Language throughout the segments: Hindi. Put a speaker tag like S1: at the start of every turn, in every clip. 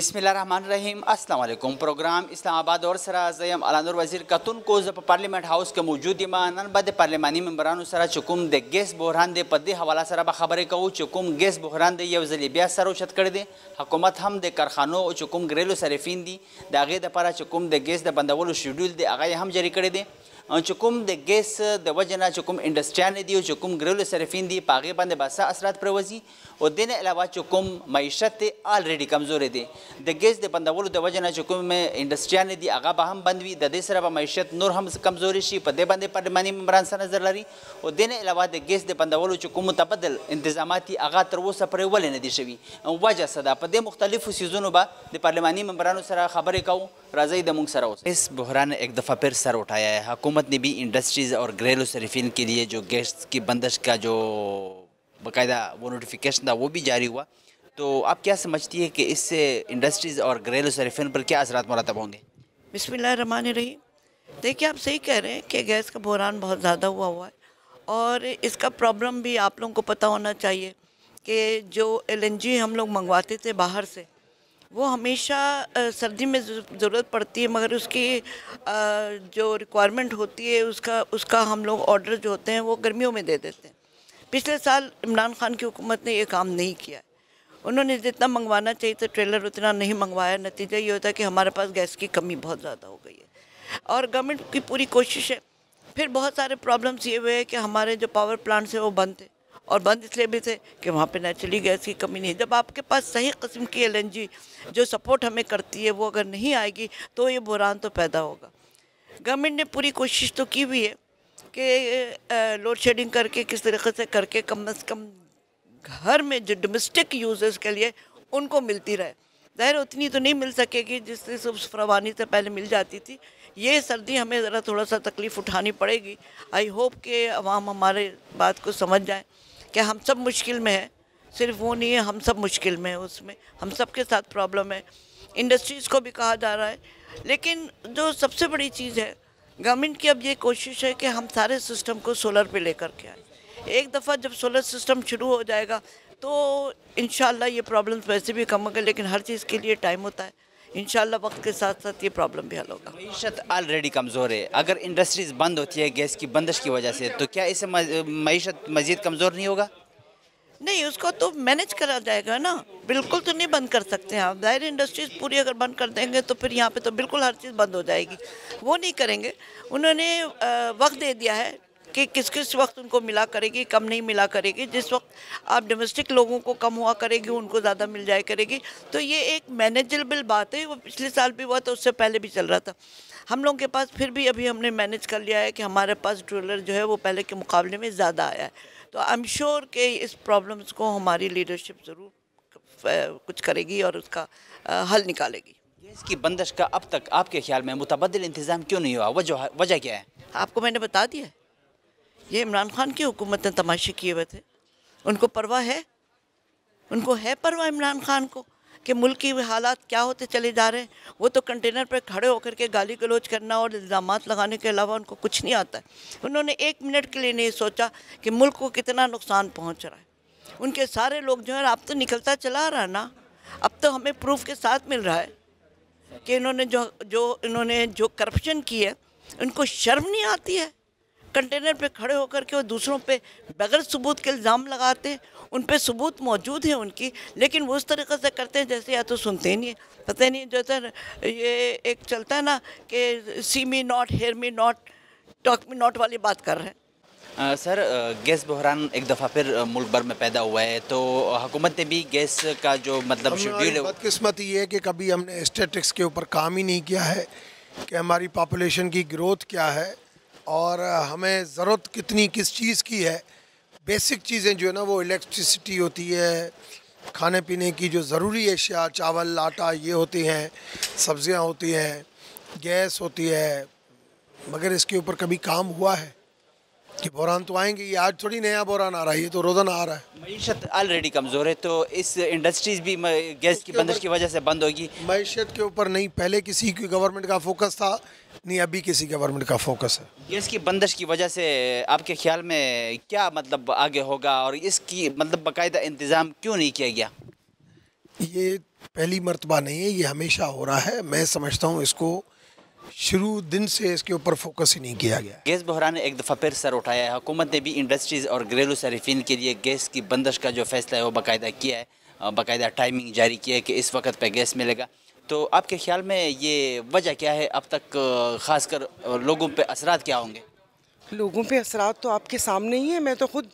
S1: بسم الله الرحمن الرحیم السلام علیکم پروګرام اسلام آباد اور سره زیم الانور وزیر کتون کو ز په پارلیمنت هاوس کې موجود یم نن بعد پارلماني ممبرانو سره چې کوم د ګیس بحران د په دې حواله سره به خبرې کوو چې کوم ګیس بحران د یو ځل بیا سره اوچت کړی دی حکومت هم د کارخانو او چې کوم ګریلو صرفین دي د هغې دپاره چې کوم د ګیس د بندولو شیډول دی هغه یې هم جاري کړی دی چې کوم د ګیس د وجه نه چې کوم انډستریان دي او چې کوم ګرولو صرفین دي په هغې باندې به څه اثرات پروځي او دې نه علاوه چې کوم معیشت دی الریډي کمزوری دی د ګیس د بندولو د وجه نه چې کوم انډستریان دي هغه به هم بند وي د دې سره به معیشت نور هم کمزوري شي په دې باندې پارلماني ممبران سره نظر لري او دې نه علاوه د ګیس د بندولو چې کوم متبدل انتظاماتي هغه تر اوسه پرې ولې نه دي شوي وجه څه ده په دې مختلفو سیزونو به د پارلماني ممبرانو سره خبرې کوو راځئ د موږ سره اوس اس بحران ایک دفعه پر سر اٹھایا ہے حکومت हुकूमत ने भी इंडस्ट्रीज़ और घरेलू शरीफिन के लिए जो गैस की बंदश का जो बाकायदा वो नोटिफिकेशन था वो भी जारी हुआ तो आप क्या समझती है कि इससे इंडस्ट्रीज़ और घरेलू शरीफिन पर क्या असरा मरतब होंगे
S2: बसमान रही देखिए आप सही कह रहे हैं कि गैस का बहरान बहुत ज़्यादा हुआ हुआ है और इसका प्रॉब्लम भी आप लोगों को पता होना चाहिए कि जो एलएनजी हम लोग मंगवाते थे बाहर से वो हमेशा सर्दी में ज़रूरत पड़ती है मगर उसकी जो रिक्वायरमेंट होती है उसका उसका हम लोग ऑर्डर जो होते हैं वो गर्मियों में दे देते हैं पिछले साल इमरान खान की हुकूमत ने ये काम नहीं किया उन्होंने जितना मंगवाना चाहिए था ट्रेलर उतना नहीं मंगवाया नतीजा ये होता है कि हमारे पास गैस की कमी बहुत ज़्यादा हो गई है और गवर्नमेंट की पूरी कोशिश है फिर बहुत सारे प्रॉब्लम्स ये हुए हैं कि हमारे जो पावर प्लांट्स हैं वो बंद थे और बंद इसलिए भी थे कि वहाँ पे नेचुरली गैस की कमी नहीं जब आपके पास सही कस्म की एलएनजी जो सपोर्ट हमें करती है वो अगर नहीं आएगी तो ये बुरान तो पैदा होगा गवर्नमेंट ने पूरी कोशिश तो की हुई है कि लोड शेडिंग करके किस तरीके से करके कम अज़ कम घर में जो डोमेस्टिक यूज़र्स के लिए उनको मिलती रहे ज़ाहिर उतनी तो नहीं मिल सकेगी जिससे उस फरवानी से पहले मिल जाती थी ये सर्दी हमें ज़रा थोड़ा सा तकलीफ़ उठानी पड़ेगी आई होप कि अवाम हमारे बात को समझ जाए कि हम सब मुश्किल में है सिर्फ वो नहीं है हम सब मुश्किल में है उसमें हम सब के साथ प्रॉब्लम है इंडस्ट्रीज़ को भी कहा जा रहा है लेकिन जो सबसे बड़ी चीज़ है गवर्नमेंट की अब ये कोशिश है कि हम सारे सिस्टम को सोलर पे लेकर के आए एक दफ़ा जब सोलर सिस्टम शुरू हो जाएगा तो इन ये प्रॉब्लम्स वैसे भी कम होंगे लेकिन हर चीज़ के लिए टाइम होता है इन वक्त के साथ साथ ये प्रॉब्लम भी हल होगा मीशत
S1: ऑलरेडी कमज़ोर है अगर इंडस्ट्रीज़ बंद होती है गैस की बंदिश की वजह से तो क्या इसे मीशत मज़ीद कमज़ोर नहीं होगा
S2: नहीं उसको तो मैनेज करा जाएगा ना बिल्कुल तो नहीं बंद कर सकते हैं आप जाहिर इंडस्ट्रीज़ पूरी अगर बंद कर देंगे तो फिर यहाँ पे तो बिल्कुल हर चीज़ बंद हो जाएगी वो नहीं करेंगे उन्होंने वक्त दे दिया है कि किस किस वक्त उनको मिला करेगी कम नहीं मिला करेगी जिस वक्त आप डोमेस्टिक लोगों को कम हुआ करेगी उनको ज़्यादा मिल जाए करेगी तो ये एक मैनेजेबल बात है वो पिछले साल भी हुआ था उससे पहले भी चल रहा था हम लोगों के पास फिर भी अभी हमने मैनेज कर लिया है कि हमारे पास ट्रेलर जो है वो पहले के मुकाबले में ज़्यादा आया है तो आई एम श्योर के इस प्रॉब्लम्स को हमारी लीडरशिप ज़रूर कुछ करेगी और उसका हल निकालेगी
S1: गैस की बंदिश का अब तक आपके ख्याल में मुतबदल इंतज़ाम क्यों नहीं हुआ वजह वजह क्या
S2: है आपको मैंने बता दिया है ये इमरान खान की हुकूमत ने तमाशे किए हुए थे उनको परवाह है उनको है परवाह इमरान खान को कि मुल्क की हालात क्या होते चले जा रहे हैं वो तो कंटेनर पर खड़े होकर के गाली गलोच करना और इल्ज़ाम लगाने के अलावा उनको कुछ नहीं आता है उन्होंने एक मिनट के लिए नहीं सोचा कि मुल्क को कितना नुकसान पहुँच रहा है उनके सारे लोग जो है अब तो निकलता चला रहा ना अब तो हमें प्रूफ के साथ मिल रहा है कि इन्होंने जो जो इन्होंने जो करप्शन की है उनको शर्म नहीं आती है कंटेनर पे खड़े होकर के वो दूसरों पे बगैर सबूत के इल्ज़ाम लगाते हैं उन पर सबूत मौजूद हैं उनकी लेकिन वो उस तरीके से करते हैं जैसे या तो सुनते ही नहीं पता नहीं जैसे ये एक चलता है ना कि see me not hear me not talk me not वाली बात कर रहे हैं
S1: आ, सर गैस बहरान एक दफ़ा फिर मुल्क भर में पैदा हुआ है तो हुकूमत ने भी गैस का जो मतलब शेड्यूल है
S2: बदकिस्मत ये है कि
S3: कभी हमने स्टेटिक्स के ऊपर काम ही नहीं किया है कि हमारी पॉपुलेशन की ग्रोथ क्या है और हमें ज़रूरत कितनी किस चीज़ की है बेसिक चीज़ें जो है ना वो इलेक्ट्रिसिटी होती है खाने पीने की जो ज़रूरी अशिया चावल आटा ये होती हैं सब्ज़ियाँ होती हैं गैस होती है मगर इसके ऊपर कभी काम हुआ है कि बहरान तो आएंगे ये आज थोड़ी नया बहरान आ रहा है ये तो रोजाना आ रहा
S1: है मीशत ऑलरेडी कमज़ोर है तो इस इंडस्ट्रीज भी गैस की बंदिश की वजह से बंद होगी मीशत
S3: के ऊपर नहीं पहले किसी की गवर्नमेंट का फोकस था नहीं अभी किसी गवर्नमेंट का फोकस
S1: है गैस की बंदिश की वजह से आपके ख्याल में क्या मतलब आगे होगा और इसकी मतलब बाकायदा इंतज़ाम क्यों नहीं किया गया
S3: ये पहली मरतबा नहीं है ये हमेशा हो रहा है मैं समझता हूँ इसको शुरू दिन से इसके ऊपर फोकस ही नहीं किया
S1: गया गैस बहरान एक दफ़ा फिर सर उठाया है हुकूमत ने भी इंडस्ट्रीज़ और घरेलू सरफिन के लिए गैस की बंदश का जो फैसला है वो बाकायदा किया है बाकायदा टाइमिंग जारी किया है कि इस वक्त पर गैस मिलेगा तो आपके ख्याल में ये वजह क्या है अब तक ख़ासकर लोगों पर असरात
S4: क्या होंगे लोगों पर असरा तो आपके सामने ही है मैं तो ख़ुद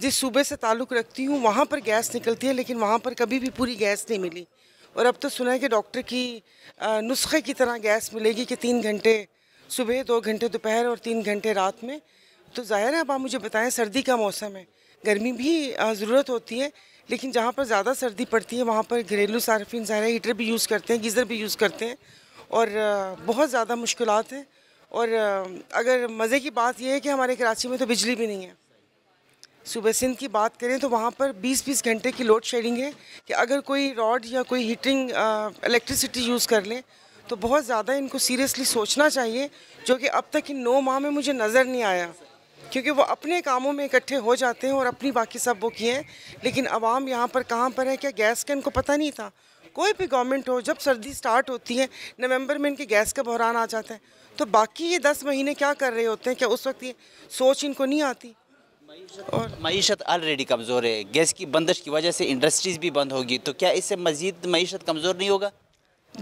S4: जिस सूबे से ताल्लुक़ रखती हूँ वहाँ पर गैस निकलती है लेकिन वहाँ पर कभी भी पूरी गैस नहीं मिली और अब तो सुना है कि डॉक्टर की नुस्खे की तरह गैस मिलेगी कि तीन घंटे सुबह दो घंटे दोपहर और तीन घंटे रात में तो ज़ाहिर है अब आप मुझे बताएं सर्दी का मौसम है गर्मी भी ज़रूरत होती है लेकिन जहाँ पर ज़्यादा सर्दी पड़ती है वहाँ पर घरेलू सार्फिन ज़ाहिर हीटर भी यूज़ करते हैं गीज़र भी यूज़ करते हैं और बहुत ज़्यादा मुश्किल हैं और अगर मज़े की बात यह है कि हमारे कराची में तो बिजली भी नहीं है सुबह सिंध की बात करें तो वहाँ पर 20-20 घंटे की लोड शेडिंग है कि अगर कोई रॉड या कोई हीटिंग इलेक्ट्रिसिटी यूज़ कर लें तो बहुत ज़्यादा इनको सीरियसली सोचना चाहिए जो कि अब तक इन नौ माह में मुझे नज़र नहीं आया क्योंकि वो अपने कामों में इकट्ठे हो जाते हैं और अपनी बाकी सब वो किए हैं लेकिन आवाम यहाँ पर कहाँ पर है क्या गैस का इनको पता नहीं था कोई भी गवर्नमेंट हो जब सर्दी स्टार्ट होती है नवंबर में इनके गैस का बहरान आ जाता है तो बाकी ये दस महीने क्या कर रहे होते हैं क्या उस वक्त ये सोच इनको नहीं आती
S1: और मीशत ऑलरेडी कमज़ोर है गैस की बंदिश की वजह से इंडस्ट्रीज़ भी बंद होगी तो क्या इससे मज़ीद मीशत कमज़ोर नहीं होगा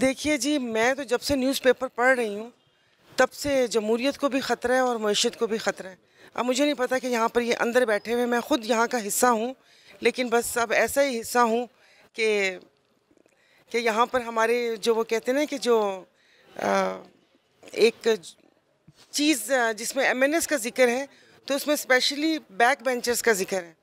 S4: देखिए जी मैं तो जब से न्यूज़पेपर पढ़ रही हूँ तब से जमहूरीत को भी ख़तरा है और मीशत को भी ख़तरा है अब मुझे नहीं पता कि यहाँ पर ये अंदर बैठे हुए मैं ख़ुद यहाँ का हिस्सा हूँ लेकिन बस अब ऐसा ही हिस्सा हूँ कि कि यहाँ पर हमारे जो वो कहते ना कि जो आ, एक चीज़ जिसमें एम का ज़िक्र है तो उसमें स्पेशली बैक बेंचर्स का जिक्र है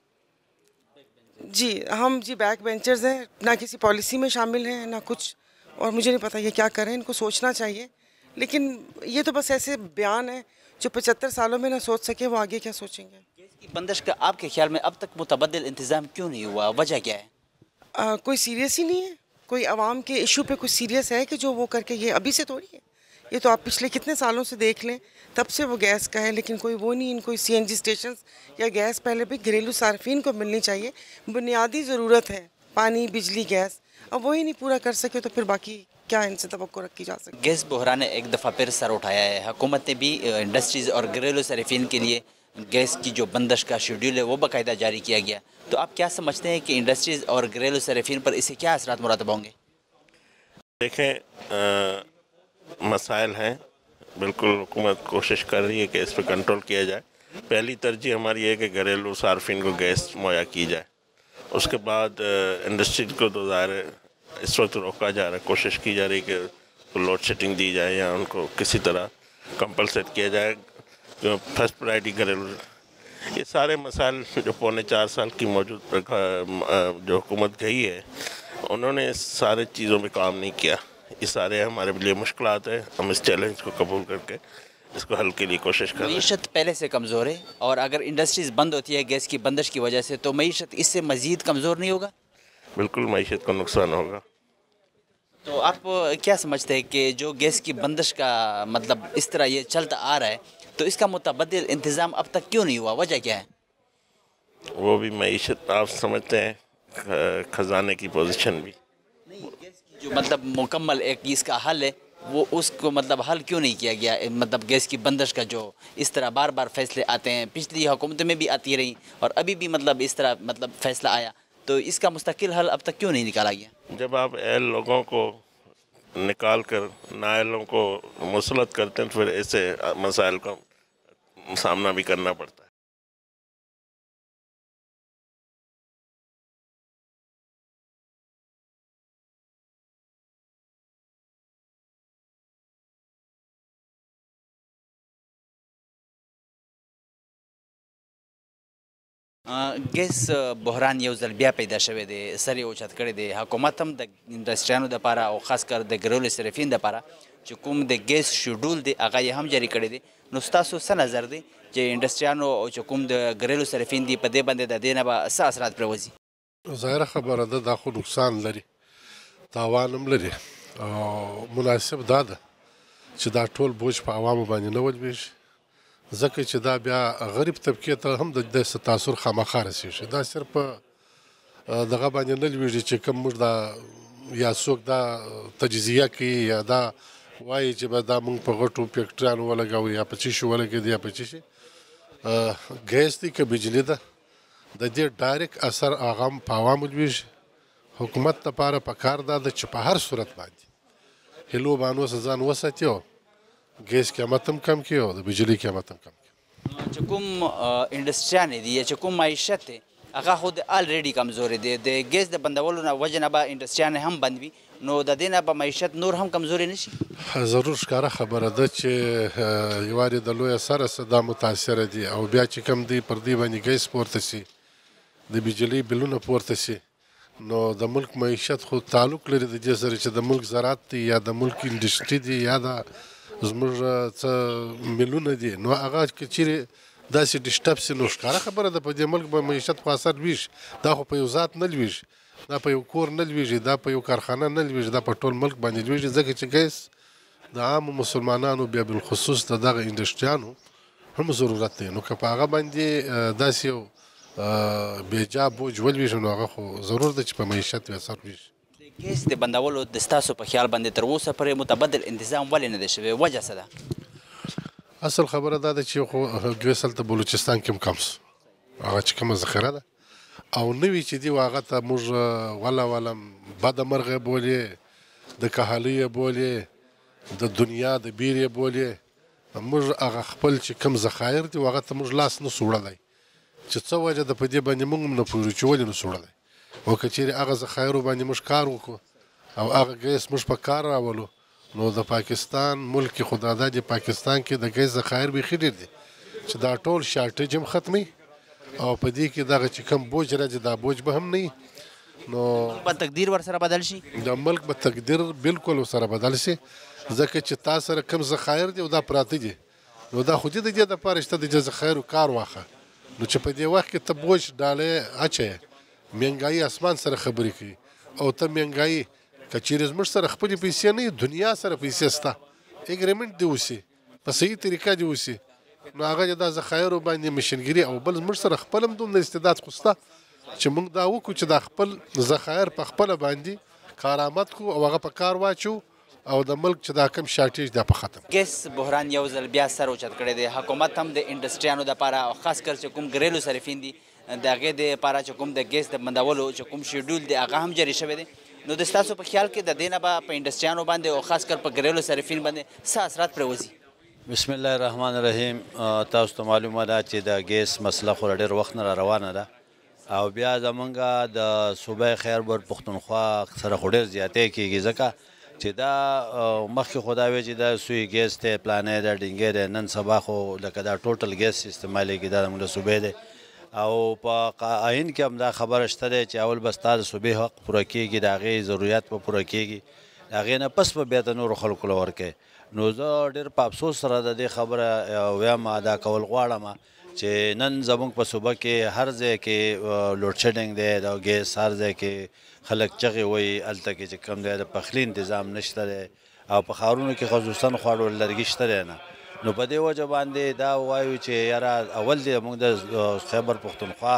S4: जी हम जी बैक बेंचर्स हैं ना किसी पॉलिसी में शामिल हैं ना कुछ और मुझे नहीं पता ये क्या करें इनको सोचना चाहिए लेकिन ये तो बस ऐसे बयान है जो पचहत्तर सालों में ना सोच सके वो आगे क्या सोचेंगे बंदिश का आपके ख्याल में अब तक मुतबद इंतज़ाम क्यों नहीं हुआ वजह क्या है आ, कोई सीरियस ही नहीं है कोई आवाम के इशू पे कुछ सीरियस है कि जो वो करके ये अभी से थोड़ी है ये तो आप पिछले कितने सालों से देख लें तब से वो गैस का है लेकिन कोई वो नहीं इनको सी एन जी स्टेशन या गैस पहले भी घरेलू सार्फिन को मिलनी चाहिए बुनियादी ज़रूरत है पानी बिजली गैस अब वही नहीं पूरा कर सके तो फिर बाकी क्या इनसे तो रखी जा सकती
S1: गैस ने एक दफ़ा फिर सर उठाया है हुकूमत ने भी इंडस्ट्रीज़ और घरेलू सार्फिन के लिए गैस की जो बंदश का शेड्यूल है वो बाकायदा जारी किया गया तो आप क्या समझते हैं कि इंडस्ट्रीज़ और घरेलू सार्फिन पर इसे क्या असरा मुरातब होंगे
S5: देखें मसाइल हैं बिल्कुल हुकूमत कोशिश कर रही है कि इस पर कंट्रोल किया जाए पहली तरजीह हमारी है कि घरेलू सार्फिन को गैस मुहैया की जाए उसके बाद इंडस्ट्री को तो ज़ाहिर इस वक्त रोका जा रहा है कोशिश की जा रही है कि लोड शेडिंग दी जाए या उनको किसी तरह कंपलसेट किया जाए जो फर्स्ट प्रायरिटी घरेलू ये सारे मसाइल जो पौने चार साल की मौजूद जो हुकूमत गई है उन्होंने सारे चीज़ों में काम नहीं किया ये सारे हमारे लिए मुश्किल हैं हम इस चैलेंज को कबूल करके इसको हल के लिए कोशिश
S1: कर मीशत पहले से कमज़ोर है और अगर इंडस्ट्रीज़ बंद होती है गैस की बंदिश की वजह से तो मीशत इससे मज़ीद कमज़ोर नहीं होगा
S5: बिल्कुल मीशत को नुकसान होगा
S1: तो आप क्या समझते हैं कि जो गैस की बंदिश का मतलब इस तरह ये चलता आ रहा है तो इसका मुतबद इंतज़ाम अब तक क्यों नहीं हुआ वजह क्या है
S5: वो भी मीशत आप समझते हैं खजाने की पोजिशन भी
S1: जो मतलब मुकम्मल एक इसका हल है वो उसको मतलब हल क्यों नहीं किया गया मतलब गैस की बंदिश का जो इस तरह बार बार फैसले आते हैं पिछली हुकूमत में भी आती रही और अभी भी मतलब इस तरह मतलब फैसला आया तो इसका मुस्तकिल हल अब तक क्यों नहीं निकाला गया जब आप एल लोगों को
S5: निकाल कर नायलों को मुसलत करते हैं तो फिर ऐसे मसाइल का सामना भी करना पड़ता है
S1: ګیس بحران یو ځل بیا پیدا شوی دی سر یې اوچت کړی دی حکومت هم د انډسټریانو دپاره او خاص کر د ګرولو صرفین دپاره چې کوم د ګیس شیډول دی هغه یې هم جاری کړی دی نو ستاسو څه نظر دی چې انډسټریانو او چې کوم د ګرولو صرفین دی په دې باندې د دې نه به څه اثرات پرېوځي
S2: ظاهره
S6: خبره ده دا خو نقصان لري تاوان هم لري او مناسب دا ده چې دا ټول بوج په عوامو باندې نه ولوېږي ځکه چې دا بیا غریب طبقه ته هم د تاثیر خامخا رسیږي دا صرف دغه باندې نه لویږي چې کوم موږ دا یا څوک دا تجزیه کوي یا دا وایي چې به دا موږ په غټو فیکټریانو ولګو یا په چی شو ولګي یا په چی شي ګیس دی که بجلی ده د دې ډایرک اثر هغه په عوامو لویږي حکومت لپاره په کار ده چې په هر صورت باندې هلو باندې ځان وساتیو ګیس قیمت هم کم کی او د بجلی قیمت هم کم کی
S1: چې کوم انډستریانې دي چې کوم معیشت دی هغه خو د الریډي کمزورې دی د ګیس د بندولو نه وجه نه به انډستریانې هم بند وي نو د دې نه به معیشت نور هم کمزورې نشي
S6: ضرور ښکاره خبره ده چې یوارې د لویه سره څه دا متاثره دي او بیا چې کم دی پر دې باندې ګیس پورته شي د بجلي بلونه پورته شي نو د ملک معیشت خو تعلق لري د دې سره چې د ملک زراعت دی یا د ملک انډستری دی یا د زموږ څه ملونه دي نو هغه چې چیرې داسې ډیسټرب سي نو ښکاره خبره ده په دې ملک به معیشت په اثر ویش دا خو په یو ذات نه لویش دا په یو کور نه لویږي دا په یو کارخانه نه لویږي دا په ټول ملک باندې لویږي ځکه چې ګیس د عام مسلمانانو بیا بالخصوص د دغه انډستریانو هم ضرورت دی نو که په هغه باندې داسې یو بیجا بوج ولویږي نو هغه خو ضرور ده چې په معیشت به اثر ویشي
S1: کیس د بندولو د ستاسو په خیال باندې تر اوسه پرې متبدل انتظام ولې نه دی شوی وجه څه ده
S6: اصل خبره دا ده چې خو دوی سلته بلوچستان کې کم هغه چې کومه ذخیره ده او نوی چې دی واغه ته موږ ولا ولا بد مرغه بولې د کهالیه بولې د دنیا د بیرې بولې موږ هغه خپل چې کم ذخایر دی واغه ته موږ لاس نه سوړلای چې څه وجه د پدې باندې موږ نه پوره چولې نه سوړلای او کچیر هغه ذخایرو باندې موږ کار وکړو او هغه ګیس موږ په کار راولو نو د پاکستان ملک خدا د پاکستان کې د ګیس ذخایر به خېډر دي چې دا ټول شارټیج هم ختمي او په دې کې دغه چې کم بوج راځي دا بوج به هم نه نو په تقدیر ور سره بدل شي د ملک په تقدیر بالکل سره بدل شي ځکه چې تاسو سره کم ذخایر دي او دا پراته دي نو دا خو دې د دې د پاره شته د ذخایرو کار واخه نو چې په دې وخت کې ته بوج ډاله اچي منګای اسمان سره خبرې کوي او ته منګای کچېر زموږ سره خپل پیسې نه دنیا سره پیسې ستا اګریمنت دی وسی په صحیح طریقه دی وسی نو هغه د ذخایرو باندې مشنګری او بل زموږ سره خپلم دوم استعداد خوسته چې موږ دا وکړو چې دا خپل ذخایر په خپل باندې کارآمد کو او هغه په کار واچو او د ملک چې دا کم شارټیج دا په ختم
S1: ګس بحران یو ځل بیا سر اوچت کړی دی حکومت هم د انډستریانو د لپاره خاص کر چې کوم ګریلو صرفین دي د هغې د لپاره چې کوم د ګیس د بندولو چې کوم شیډول دی هغه هم جاري شوی دی نو د ستاسو په خیال کې د دې نه به په انډسټریانو باندې او خاص کر په ګریلو صرفین باندې څه اثرات پرې
S7: بسم الله الرحمن الرحیم تاسو ته معلومه ده چې د ګیس مسله خو ډېر وخت نه روانه ده او بیا زمونږ د صوبې خیربر پښتونخوا سره خو ډېر زیاتې کیږي ځکه چې دا مخکې خدا وی چې دا سوی ګیس ته پلانې ده ډینګې ده نن سبا خو لکه دا ټوټل ګیس استعمالېږي دا زمونږ صوبې ده او په قائن کې هم دا خبره شته چې اول بس تاسو صبح حق پوره کیږي دا غي ضرورت په پوره کیږي دا غي نه پس په بیا د نور خلکو لور کې نو زه ډېر په افسوس سره د دې خبره ویا ما دا کول غواړم چې نن زموږ په صوبه کې هر ځای کې لوډ شیډینګ دی دا ګیس هر ځای کې خلک چغې وي الته کې چې کم دی د پخلی تنظیم نشته دی او په خارونو کې خصوصا خواړو لرګي شته نه نو په دې وجه باندې دا وایو چې یاره اول دې موږ د خیبر پښتونخوا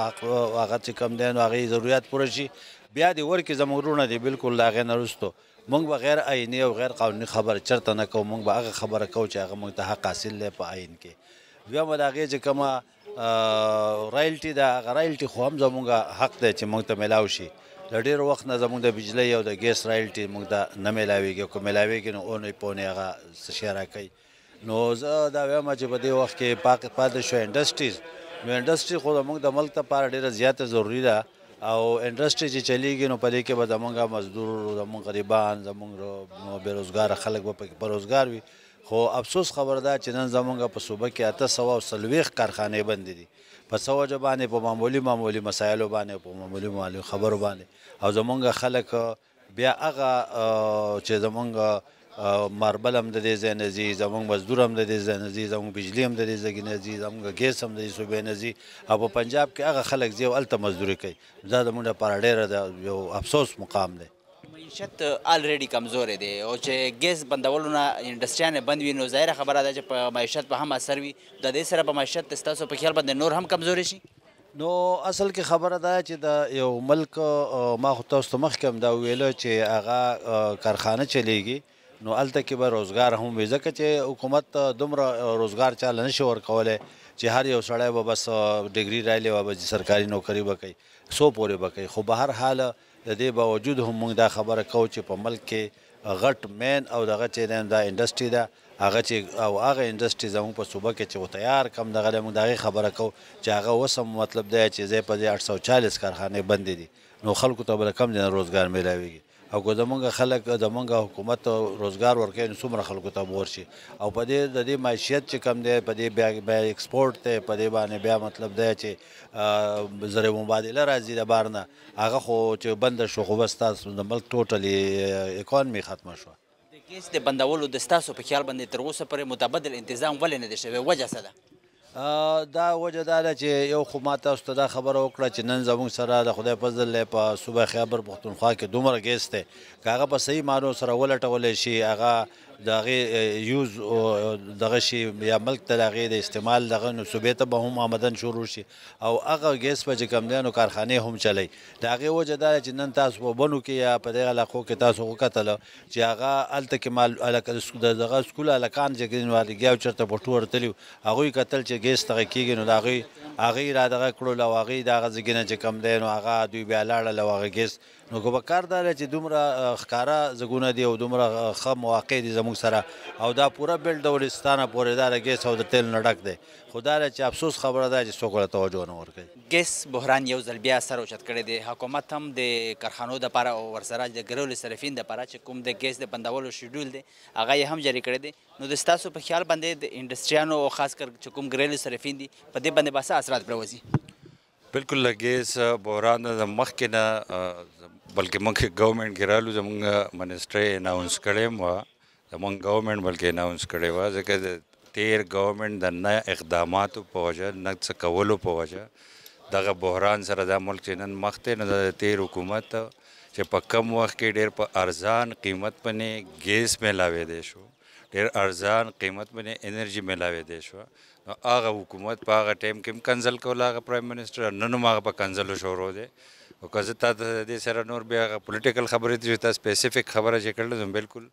S7: هغه چې کم دی نو هغه ضرورت پوره شي بیا دې ورکې زموږ رونه دي بالکل لا غیر نرستو موږ به غیر آئینی او غیر قانوني خبر چرته نه کوو موږ به هغه خبره کوو چې هغه موږ ته حق حاصل دی په آئین کې بیا موږ هغه چې کومه رایلټي دا رایلټي خو هم زموږ حق دی چې موږ ته ملاو شي د ډیر وخت نه زموږ د بجلی او د ګیس رایلټي موږ ته نه ملاويږي کوم ملاويږي نو اونې پونه هغه سشي راکړي نو زه دا وایم چې په دې وخت کې پاک پاتې شو انډستریز نو انډستری خو زموږ د ملک لپاره ډیره زیاته ضروری ده او انډستری چې چلیږي نو پدې کې به زموږ مزدور زموږ غریبان زموږ بیروزګار خلک به پکې بیروزګار وي خو افسوس خبر ده چې نن زموږ په صوبه کې اته سوا او سلويخ کارخانه بند دي په سوا جبانه په معمولی معمولی مسایلو باندې په معمولی معمولی خبرو باندې او زموږ خلک بیا هغه چې زمونږ ماربل هم د دې ځای نه ځي زموږ مزدور هم د دې ځای نه ځي زموږ بجلي هم د دې ځای نه ځي زموږ ګیس هم د دې صوبې نه ځي او په پنجاب کې هغه خلک ځي او هلته مزدوري کوي دا زموږ لپاره ډېره یو افسوس مقام دی
S1: معیشت الریډي کمزورې دی او چې ګیس بندولو نه انډسټریا نه بند وي نو ظاهره خبره ده چې په معیشت به هم اثر وي د دې سره په معیشت ستاسو په خیال باندې نور هم کمزورې شي
S7: نو اصل کې خبره ده چې د یو ملک ما خو تاسو مخکې هم دا ویله چې هغه کارخانه چلیږي نو الته کې به روزګار هم وي ځکه چې حکومت دومره روزګار چاله نشي ورکولی چې هر یو سړی به بس ډیګري رالی به سرکاري نوکري به کوي څو پورې به کوي خو به هر حال د دې باوجود هم موږ دا خبره کوو چې په ملک کې غټ مین او دغه چې دا انډسټري ده هغه چې او هغه انډستری زموږ په صوبه کې چې تیار کم دغه موږ دغه خبره کو چې هغه وسم مطلب دی چې زې په 840 کارخانه بند دي نو خلکو ته به کم جن روزګار ملاويږي او که زمونږ خلک زمونږ حکومت روزګار ورکړي نو څومره خلکو ته مور شي او په دې د دې معیشت چې کم دی په دې بیا بیا ایکسپورټ دی په دې باندې بیا مطلب دی چې زره مبادله راځي د بار نه هغه خو چې بند شو خو بس تاسو د ملک ټوټلی اکانومي ختمه شوه
S1: د کیس د بندولو د ستاسو په خیال باندې تر اوسه پورې متبدل انتظام ولې نه دی شوی وجه څه ده
S7: دا وجه دا ده چې یو خو ما تاسو ته دا خبره وکړه چې نن زموږ سره د خدای په فضل په صوبه خیبر پښتونخوا کې دومره ګیس دی که هغه په صحیح معنو سره ولټولی شي هغه دغه یوز دغه شی یا ملک ته دغه د استعمال دغه نو صوبې ته به هم آمدن شروع شي او هغه ګیس په کم دی نو کارخانه هم چلی دغه وجه دا چې نن تاسو په بنو کې یا په دغه علاقو کې تاسو وکتل چې هغه الته کې مال الکه دغه سکول الکان جګرین والګیا او چرته په ټور تلو هغه کتل چې ګیس ته کېږي نو دغه هغه را دغه کړو لو هغه دغه ځګنه چې کم دی نو هغه دوی بیا لاړه لو هغه ګیس نو کو بکار دا چې دومره خکارا زګونه دی او دومره خه مواقع دي زموږ سره او دا پوره بل دولستانه پورې دا ګیس او د تیل نډک دی خدای چې افسوس خبره ده چې څوک توجه نه ورکوي
S1: ګیس بحران یو ځل بیا سره اوچت کړی دی حکومت هم د کارخانو د لپاره او ورسره د ګرول صرفین د لپاره چې کوم د ګیس د بندولو شیډول دی هغه یې هم جاری کړی دی نو د ستاسو په خیال باندې د انډستریانو او خاص کر چې کوم ګرول صرفین دي په دې باندې باسه اثرات پروزي
S8: بالکل ګیس بحران د مخکې نه بلکې موږ ګورنمنت کې رالو زموږ منسټري اناونس کړې مو زموږ ګورنمنت بلکې اناونس کړې و ځکه تیر ګورنمنت د نه اقداماتو په وجه نه څه کولو په وجه دغه بحران سره د ملک چې نن مخ ته نه د تیر حکومت چې په کم وخت کې ډیر په ارزان قیمت باندې ګیس میلاوي دی شو ډیر ارزان قیمت باندې انرژي میلاوي دی شو نو هغه حکومت په هغه ټیم کې کنزل کوله هغه پرایم منسټر نن هم هغه په کنزلو شروع دی او که زه تا ته دې سره نور بیا هغه پولیټیکل خبرې دي چې تا سپیسیفیک خبره چې کړله نو بالکل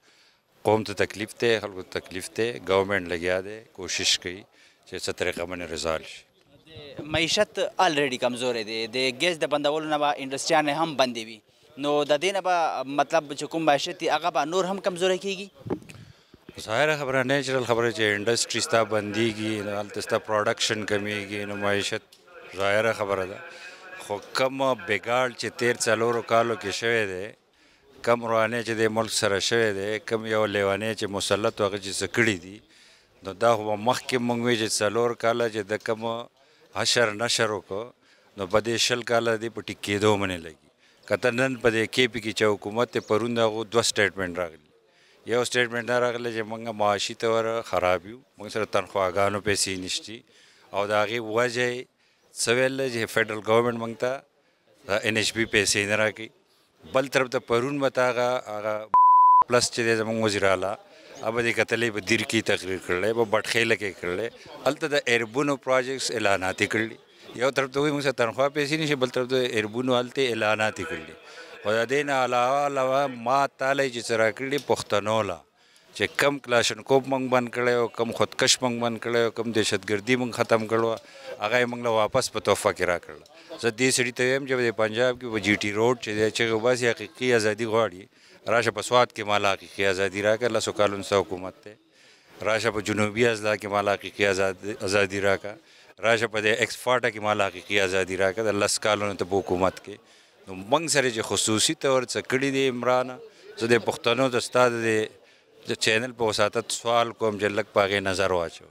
S8: قوم ته تکلیف دی خلکو ته تکلیف دی ګورنمنټ لګیا دی کوشش کوي چې څه طریقه باندې رزالټ شي
S1: معیشت الریډي کمزورې دی د ګیس د بندولو نه به انډستریانې هم بندې وي نو د دې نه به مطلب چې کوم معیشت دی هغه به نور هم کمزورې کیږي
S8: ظاهره خبره نیچرل خبره چې انډستری ستا بندېږي هلته ستا پروډکشن کمیږي نو معیشت ظاهره خبره ده خو کم بګاړ چې تیر څلورو کالو کې شوی دی کم روانه چې د ملک سره شوی دی کم یو لیوانه چې مسلط هغه چې سکړی دي نو دا خو مخکې مونږ وی چې څلور کاله چې د کم حشر نشر وکړو نو په دې شل کاله دی په ټیکېدو منې لګي کته نن په دې کې پی کې چې حکومت پرون دا غو دوه سټیټمنټ راغلی یو سټیټمنټ راغلی چې مونږه معاشي تور خراب یو مونږ سره تنخواګانو پیسې نشتی او دا غي وجه سویل چې فیډرل گورنمنت مونږ ته ان ایچ بي پیسې نه راکړي بل طرف ته پرون متا هغه هغه پلس چې زموږ وزیر اعلی اوبه د کتلې په دیر کې تقریر کړلې په بټخېل کې کړلې الته د ایربونو پروجیکټس اعلانات کړلې یو طرف ته موږ تنخوا پیسې نشي بل طرف ته ایربونو الته اعلانات کړلې او د دې نه علاوه علاوه ما تعالی چې سره کړلې پښتنولا چې کم کلاشنکوب مونږ بند کړیو کم خودکش مونږ بند کړیو کم دهشتګردي مونږ ختم کړو هغه یې مونږ له واپس په تحفه کې راکړل زه دې سړي ته وایم چې د پنجاب کې په جی ټي روډ چې دی چغې وباسي حقیقي ازادي غواړي راشه په سواد کې مال حقیقي ازادي راکړه لسو کالونو څه حکومت دی راشه په جنوبي اضلاع کې مال حقیقي ازادي راکړه راشه په د اکسفاټه کې مال حقیقي ازادي راکړه د لس کالونو ته په حکومت کې نو موږ سره چې خصوصي طور څه کړي دي عمران زه د پښتنو د استاد د د چینل په وساتت سوال کوم چې لږ پاغه نظر واچو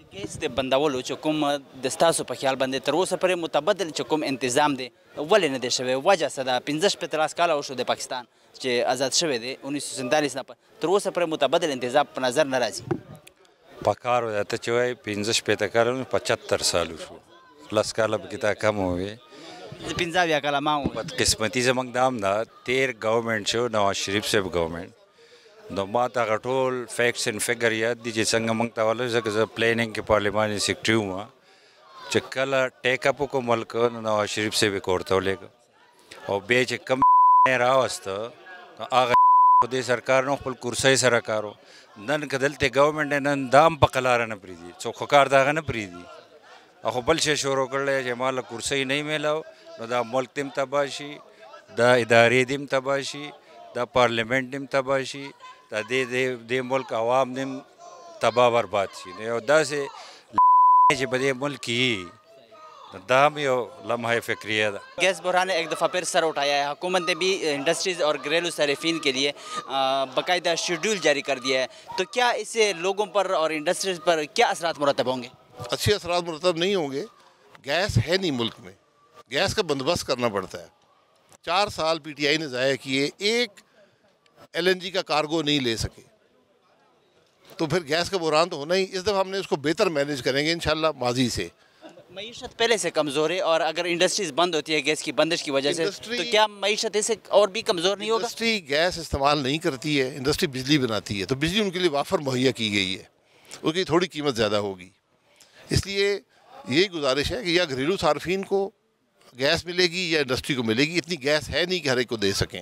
S1: د ګیس د بندولو چې کوم د ستاسو په خیال باندې تر اوسه پرې متبدل چې کوم تنظیم دی ولې نه دی شوی وجه څه ده پنځه شپېته لاس کاله وشو د پاکستان چې آزاد شوی دی انیس سو سینتالیس نه تر اوسه پرې متبدل انتظام په نظر نه راځي
S8: پکار وه ته چې وایي پنځه شپېته کاله پچهتر سالو شو لس کاله پکې تا کم ووي
S1: پنځه اویا کاله ما
S8: بدقسمتي زموږ دا هم ده تېر ګورنمنټ شو نواز شریف صاحب ګورنمنټ نو ما ته غټول فیکټس ان فګر یاد دي چې څنګه موږ ته ولر ځکه زه پلانینګ کې پارلماني سیکټری وم چې کله ټیک اپ کو ملک نواز شریف سے به کوړته ولګ او به چې کم راوست نو هغه د سرکار نو خپل کرسۍ سره کارو نن کدلته گورنمنت نن دام په قلار نه پریدي څو خکار داغه نه پریدي خو بل شي شروع کړل چې مال کرسۍ نه میلاو نو دا ملک تیم تباشي دا ادارې دیم تباشي دا پارلیمنت دیم تباشي दे दे दे मुल्क आवाम ने तबाह बर्बाद थी ने और दस बदे मुल्क ही दाम यो लम्हा फिक्रिया था
S1: गैस बहरान एक दफ़ा फिर सर उठाया है हुकूमत ने भी इंडस्ट्रीज़ और घरेलू सार्फिन के लिए बाकायदा शेड्यूल जारी कर दिया है तो क्या इससे लोगों पर और इंडस्ट्रीज़ पर क्या असरात मुरतब होंगे अच्छे असरा
S9: मुरतब नहीं होंगे गैस है नहीं मुल्क में गैस का बंदोबस्त करना पड़ता है चार साल पी टी आई ने ज़ाया किए एक एलएनजी का कार्गो नहीं ले सके तो फिर गैस का बुरान तो होना ही इस दफ़ा हमने इसको बेहतर मैनेज करेंगे इन माजी से
S1: मीशत पहले से कमज़ोर है और अगर इंडस्ट्रीज बंद होती है गैस की बंदिश की वजह से तो क्या मीशत इसे और भी कमज़ोर नहीं होगा
S9: इंडस्ट्री गैस इस्तेमाल नहीं करती है इंडस्ट्री बिजली बनाती है तो बिजली उनके लिए वाफर मुहैया की गई है उसकी थोड़ी कीमत ज़्यादा होगी इसलिए यही गुजारिश है कि या घरेलू सार्फिन को गैस मिलेगी या इंडस्ट्री को मिलेगी इतनी गैस है नहीं कि हर एक को दे सकें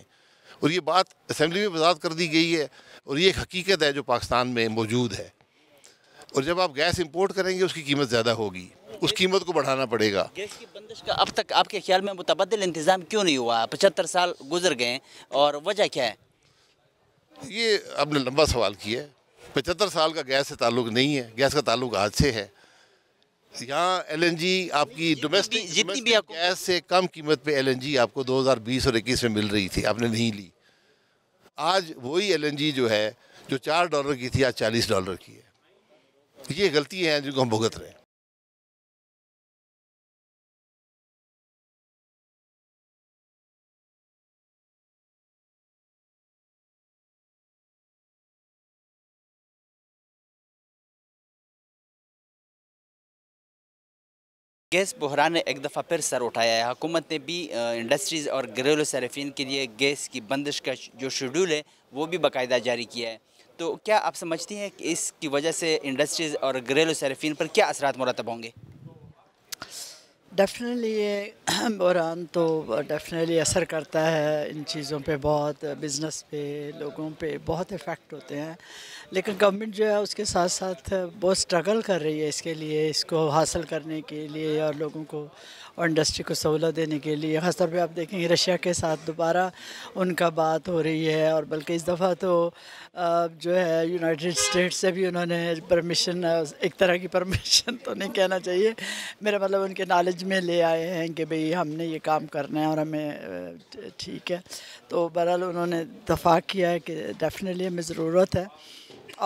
S9: और ये बात असम्बली में वजात कर दी गई है और ये एक हकीकत है जो पाकिस्तान में मौजूद है और जब आप गैस इंपोर्ट करेंगे उसकी कीमत ज़्यादा होगी उस कीमत को बढ़ाना पड़ेगा
S1: गैस की बंदिश का अब तक आपके ख्याल में मुतबदल इंतज़ाम क्यों नहीं हुआ पचहत्तर साल गुजर गए और वजह क्या है ये आपने लंबा
S9: सवाल किया है पचहत्तर साल का गैस से ताल्लुक नहीं है गैस का ताल्लुक आज से है यहाँ एलएनजी आपकी डोमेस्टिक गैस से कम कीमत पे एलएनजी आपको 2020 और 21 में मिल रही थी आपने नहीं ली आज वही एल जो है जो चार डॉलर की थी आज चालीस डॉलर की है ये गलती हैं जिनको हम भुगत रहे हैं
S1: गैस बहरान ने एक दफ़ा फिर सर उठाया है हकूमत ने भी इंडस्ट्रीज़ और घरेलू सार्फिन के लिए गैस की बंदिश का जो शेड्यूल है वो भी बाकायदा जारी किया है तो क्या आप समझती हैं कि इसकी वजह से इंडस्ट्रीज़ और घरेलू सार्फिन पर क्या असरा मुरतब होंगे
S10: डेफिनेटली ये बुरान तो डेफिनेटली असर करता है इन चीज़ों पे बहुत बिज़नेस पे लोगों पे बहुत इफ़ेक्ट होते हैं लेकिन गवर्नमेंट जो है उसके साथ साथ बहुत स्ट्रगल कर रही है इसके लिए इसको हासिल करने के लिए और लोगों को और इंडस्ट्री को सहूलत देने के लिए ख़ासतौर पर आप देखेंगे रशिया के साथ दोबारा उनका बात हो रही है और बल्कि इस दफ़ा तो जो है यूनाइटेड स्टेट्स से भी उन्होंने परमिशन एक तरह की परमिशन तो नहीं कहना चाहिए मेरा मतलब उनके नॉलेज में ले आए हैं कि भाई हमने ये काम करना है और हमें ठीक है तो बहरहाल उन्होंने दफा किया है कि डेफिनेटली हमें ज़रूरत है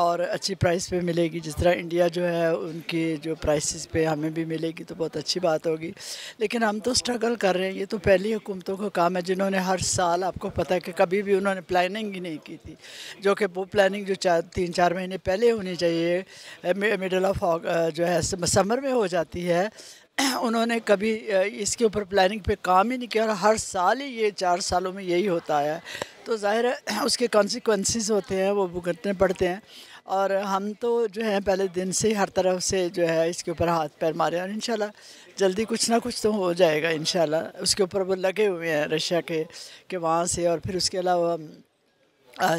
S10: और अच्छी प्राइस पे मिलेगी जिस तरह इंडिया जो है उनके जो प्राइसेस पे हमें भी मिलेगी तो बहुत अच्छी बात होगी लेकिन हम तो स्ट्रगल कर रहे हैं ये तो पहली हुकूमतों का काम है जिन्होंने हर साल आपको पता है कि कभी भी उन्होंने प्लानिंग ही नहीं की थी जो कि वो प्लानिंग जो चार तीन चार महीने पहले होनी चाहिए मिडल ऑफ जो है समर में हो जाती है उन्होंने कभी इसके ऊपर प्लानिंग पे काम ही नहीं किया और हर साल ही ये चार सालों में यही होता है तो ज़ाहिर है उसके कॉन्सिक्वेंसेस होते हैं वो भुगतने पड़ते हैं और हम तो जो है पहले दिन से ही हर तरफ से जो है इसके ऊपर हाथ पैर मारे और इन जल्दी कुछ ना कुछ तो हो जाएगा इन उसके ऊपर वो लगे हुए हैं रशिया के के वहाँ से और फिर उसके अलावा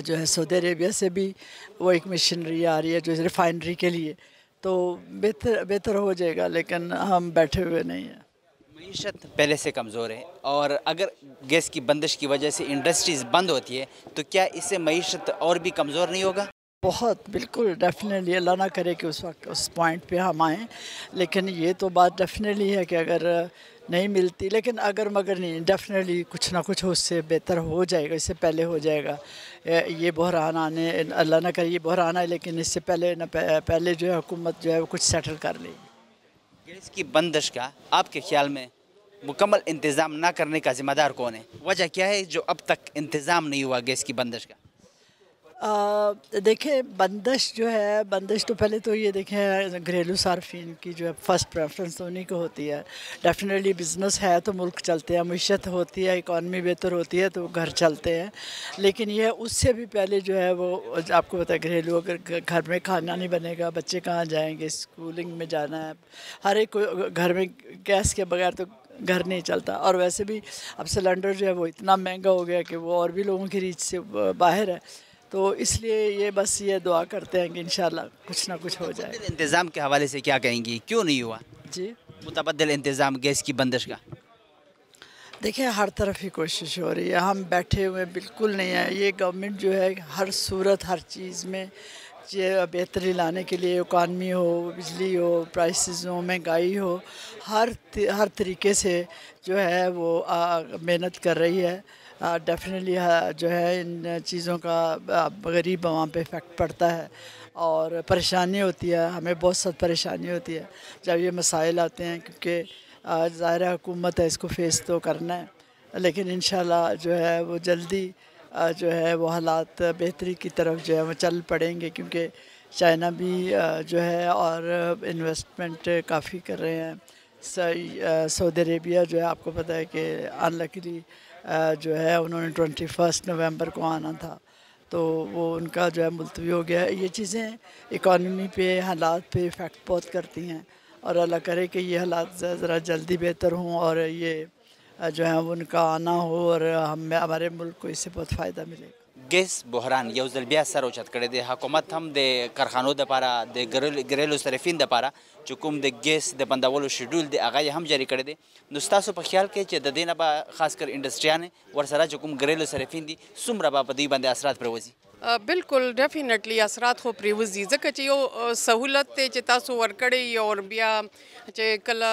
S10: जो है सऊदी अरेबिया से भी वो एक मशीनरी आ रही है जो रिफाइनरी के लिए तो बेहतर बेहतर हो जाएगा लेकिन हम बैठे हुए नहीं हैं
S1: मीशत पहले से कमज़ोर है और अगर गैस की बंदिश की वजह से इंडस्ट्रीज़ बंद होती है तो क्या इससे मीशत और भी कमज़ोर नहीं होगा
S10: बहुत बिल्कुल डेफिनेटली अल्लाह ना करे कि उस वक्त उस पॉइंट पे हम आएँ लेकिन ये तो बात डेफिनेटली है कि अगर नहीं मिलती लेकिन अगर मगर नहीं डेफिनेटली कुछ ना कुछ उससे बेहतर हो जाएगा इससे पहले हो जाएगा ये बहरान आने अल्लाह ना करे ये बहरान आए लेकिन इससे पहले ना पहले जो है हुकूमत जो है कुछ सेटल कर लेगी
S1: गैस की बंदिश का आपके ख्याल में मुकम्मल इंतज़ाम ना करने का ज़िम्मेदार कौन है वजह क्या है जो अब तक इंतज़ाम नहीं हुआ गैस की बंदिश का
S10: देखें बंदश जो है बंदश तो पहले तो ये देखें घरेलू सार्फिन की जो है फ़र्स्ट प्रेफरेंस तो उन्हीं को होती है डेफिनेटली बिज़नेस है तो मुल्क चलते हैं मीशत होती है इकॉनमी बेहतर होती है तो घर चलते हैं लेकिन यह उससे भी पहले जो है वो आपको पता है घरेलू अगर घर में खाना नहीं बनेगा बच्चे कहाँ जाएंगे स्कूलिंग में जाना है हर एक घर में गैस के बगैर तो घर नहीं चलता और वैसे भी अब सिलेंडर जो है वो इतना महंगा हो गया कि वो और भी लोगों की रीच से बाहर है तो इसलिए ये बस ये दुआ करते हैं कि इन कुछ ना कुछ हो जाए
S1: इंतज़ाम के हवाले से क्या कहेंगी क्यों नहीं हुआ जी मुतबदल इंतज़ाम गैस की बंदिश का
S10: देखिए हर तरफ ही कोशिश हो रही है हम बैठे हुए बिल्कुल नहीं हैं ये गवर्नमेंट जो है हर सूरत हर चीज़ में ये बेहतरी लाने के लिए इकानमी हो बिजली हो प्राइसेस हो महंगाई हो हर हर तरीके से जो है वो मेहनत कर रही है डेफिनेटली जो है इन चीज़ों का गरीब आवाम पे इफ़ेक्ट पड़ता है और परेशानी होती है हमें बहुत सब परेशानी होती है जब ये मसाइल आते हैं क्योंकि ज़ाहिर हुकूमत है इसको फेस तो करना है लेकिन इन जो है वो जल्दी जो है वो हालात बेहतरी की तरफ जो है वो चल पड़ेंगे क्योंकि चाइना भी जो है और इन्वेस्टमेंट काफ़ी कर रहे हैं सऊदी अरेबिया जो है आपको पता है कि अनलकली जो है उन्होंने ट्वेंटी फर्स्ट नवम्बर को आना था तो वो उनका जो है मुलतवी हो गया ये चीज़ें इकॉनमी पे हालात पे इफ़ेक्ट बहुत करती हैं और अल्लाह करे कि ये हालात ज़रा जल्दी बेहतर हों और ये जो है उनका आना हो और हमें हमारे मुल्क को इससे बहुत फ़ायदा मिलेगा
S1: ګیس بحران یو ځل بیا سر اوچت کړی دی حکومت هم د کارخانو دپاره د ګریلو صرفین دپاره چې کوم د ګیس د بندولو شیډول دی هغه هم جاری کړی دی نو ستاسو په خیال کې چې د دې نه به خاص کر انډسټریانې ورسره چې کوم ګریلو صرفین دي څومره به په دوی باندې اثرات پرې وځي
S11: بالکل ډیفینټلی اثرات خو پریوزي ځکه چې یو سہولت ته چې تاسو ورکړې او بیا چې کله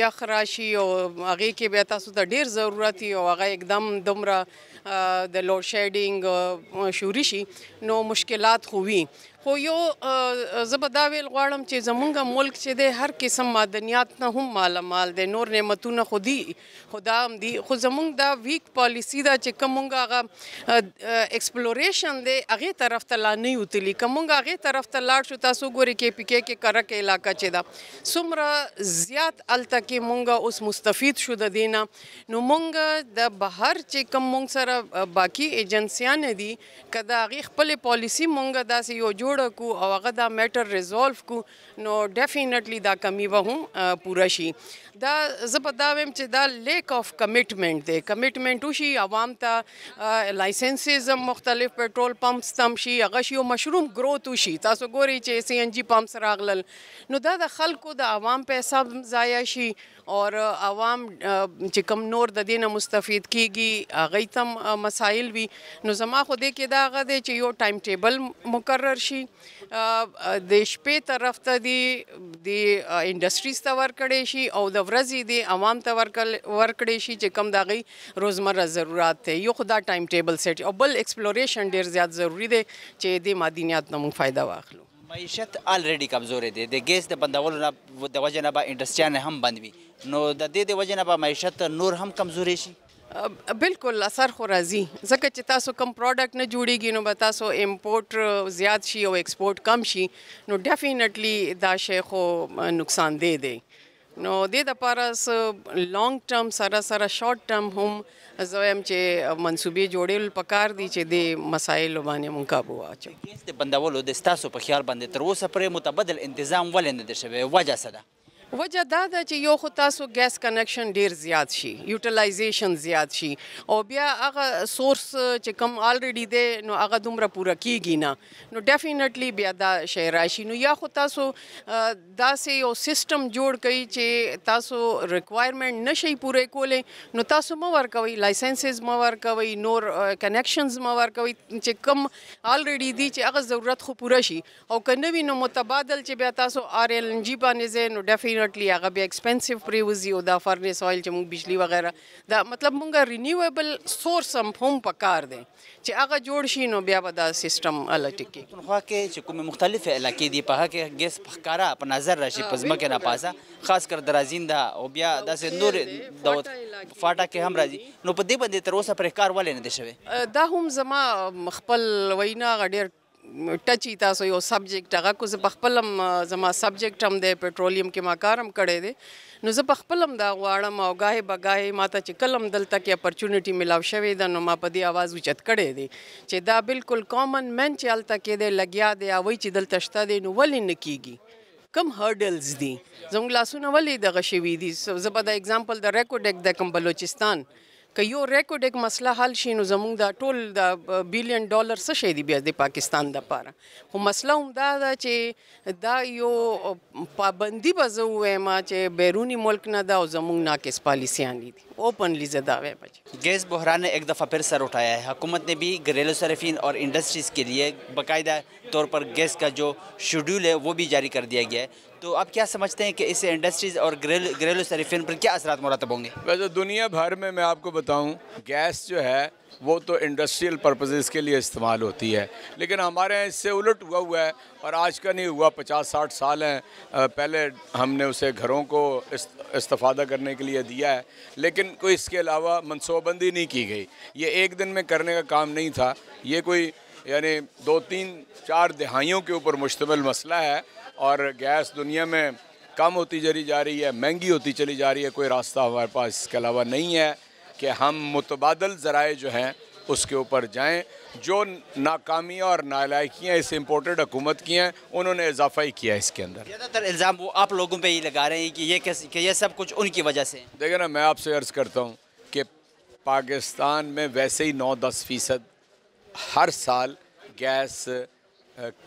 S11: یخ راشي او هغه کې بیا تاسو ته ډیر ضرورت او هغه اقدام دومره د لوډ شیډینګ شوري شي نو مشکلات خو وي خو یو زبدا ویل غواړم چې زمونږ ملک چې د هر قسم مدنيات نه هم مالامال دي نور نعمتونه خودي خدام دي خو زمونږ دا ویک پالیسی دا چې کومګه هغه ایکسپلوریشن دی هغه طرف ته لا نه یوتلی کومګه هغه طرف ته لاړ شو تاسو ګوري کې پکې کې کرک علاقہ چې دا سمره زیات الته کې مونږه اوس مستفید شو د دینه نو مونږ د بهر چې کوم مونږ سره باقی ایجنسیان دي کدا هغه خپل پالیسی مونږه داسې یو جوړ جوړ کو او هغه دا میټر ریزالو کو نو ډیفینټلی دا کمی به هم پوره شي دا زبدا ویم چې دا لیک اف کمټمنټ دی کمټمنټ وشي عوام ته لایسنسز مختلف پټرول پمپس تم شي هغه شی او مشروم گروث وشي تاسو ګوري چې سی ان جی پمپس راغلل نو دا د خلکو د عوام پیسې ضایع شي او عوام چې کم نور د دینه مستفید کیږي هغه تم مسائل وي نو زما خو دې کې دا غږ دی چې یو ټایم ټیبل مقرر شي د شپې طرف ته دی د انډستریز ته ورکړې شي او د ورځې د عوام ته ورکړې شي چې کم داغي روزمره ضرورت ته یو خدا ټایم ټیبل سیټ او بل ایکسپلوریشن ډیر زیات ضروری دی چې د مادینیات نه موږ فائدہ واخلو
S1: معیشت الریډي کمزورې دی د ګیس د بندولو نه د وجه نه به انډستریان
S11: هم بند وي نو د دې د وجه نه به معیشت نور هم کمزورې شي بالکل اثر خو راځي ځکه چې تاسو کم پروډکټ نه جوړیږي نو به تاسو امپورټ زیات شي او ایکسپورټ کم شي نو ډیفینټلی دا شی خو نقصان دی دی نو د دې لپاره لانګ ټرم سره سره شارټ ټرم هم زویم چې منسوبې جوړېل پکار دي چې د مسایل باندې مونږ کابو واچو کیس د بندولو
S1: د ستاسو په خیال باندې تر اوسه پرې متبدل انتظام ولې نه دی شوی وجه څه ده
S11: وجه دا ده چې یو خو تاسو ګیس کنکشن ډیر زیات شي یوټیلایزیشن زیات شي او بیا هغه سورس چې کم الریډي دی نو هغه دومره پوره کیږي نه نو ډیفینیټلی بیا دا شی راشي نو یا خو تاسو دا سه یو سیستم جوړ کړئ چې تاسو ریکوایرمنټ نشي پوره کولې نو تاسو مو ورکوي لایسنسز مو ورکوي نور کنکشنز مو ورکوي چې کم الریډي دی چې هغه ضرورت خو پوره شي او کنه وی نو متبادل چې بیا تاسو آر ال ان جی باندې نو ډیفینیټلی ډیفینیټلی هغه بیا ایکسپنسیو پریوزي او دا فرنس اویل چې موږ بجلی وغیرہ دا مطلب موږ رینیویبل سورس هم هم پکار دی چې هغه جوړ شي نو بیا به دا سیستم الټکی خو کې
S1: چې کوم مختلف علاقې دي په هغه کې ګیس پخکارا په نظر راشي پزما کې نه پاسه خاص کر درازین دا او بیا داسې نور دوت فاټا کې هم راځي نو په دې باندې تر اوسه پرې کار ولې نه دی
S11: شوی دا هم زما خپل وینا غډیر ټچي تاسو یو سبجیکټ هغه کو زه په خپلم زما سبجیکټ هم د پېټرولیم کې ما کارم کړی دی نو زه په خپلم دا غواړم او گاهه بگاهه ماته چې کلم دلته کې اپورتونټي ملاو شوې ده نو ما په دې आवाज اوچت کړی دی چې دا بالکل کامن من چې الته کې دی لګیا دی او چې دلته شته دی نو ولې نکېږي کم هرډلز دي زموږ لاسونه ولې دغه شوي دي زه به د اگزامپل د ریکورډ د کم بلوچستان که یو ریکورډ یک مسله حل شي نو زموږ دا ټول د بیلیون ډالر څه شي دی بیا د پاکستان د پاره خو مسله هم دا ده چې دا یو پابندي به زه ووایم چې بیرونی ملک نه ده او زموږ ناقص پالیسیانې دي ओपनली ज़्यादा है गैस बहरान ने
S1: एक दफ़ा फिर सर उठाया है हुकूमत ने भी घरेलू सरफिन और इंडस्ट्रीज़ के लिए बाकायदा तौर पर गैस का जो शेड्यूल है वो भी जारी कर दिया गया है तो आप क्या समझते हैं कि इस इंडस्ट्रीज़ और घरेलू घरेलू शरीफिन पर क्या असरा मुरतब होंगे वैसे दुनिया भर में मैं आपको बताऊँ
S12: गैस जो है वो तो इंडस्ट्रियल पर्पजेज के लिए इस्तेमाल होती है लेकिन हमारे यहाँ इससे उलट हुआ हुआ है और आज का नहीं हुआ पचास साठ साल हैं पहले हमने उसे घरों को इस्तफादा करने के लिए दिया है लेकिन कोई इसके अलावा मनसूबाबंदी नहीं की गई ये एक दिन में करने का काम नहीं था ये कोई यानी दो तीन चार दहाइयों के ऊपर मुश्तमल मसला है और गैस दुनिया में कम होती चली जा रही है महंगी होती चली जा रही है कोई रास्ता हमारे पास इसके अलावा नहीं है कि हम मुतबादल ज़राए जो हैं उसके ऊपर जाएं जो नाकामियाँ और नालायकियाँ इस इम्पोर्टेड हुकूमत की हैं उन्होंने इजाफा ही किया इसके अंदर ज़्यादातर
S1: इल्ज़ाम वो आप लोगों पे ही लगा रहे हैं कि ये
S12: कि ये सब कुछ उनकी वजह से देखे ना मैं आपसे अर्ज़ करता हूँ कि पाकिस्तान में वैसे ही नौ दस फ़ीसद हर साल गैस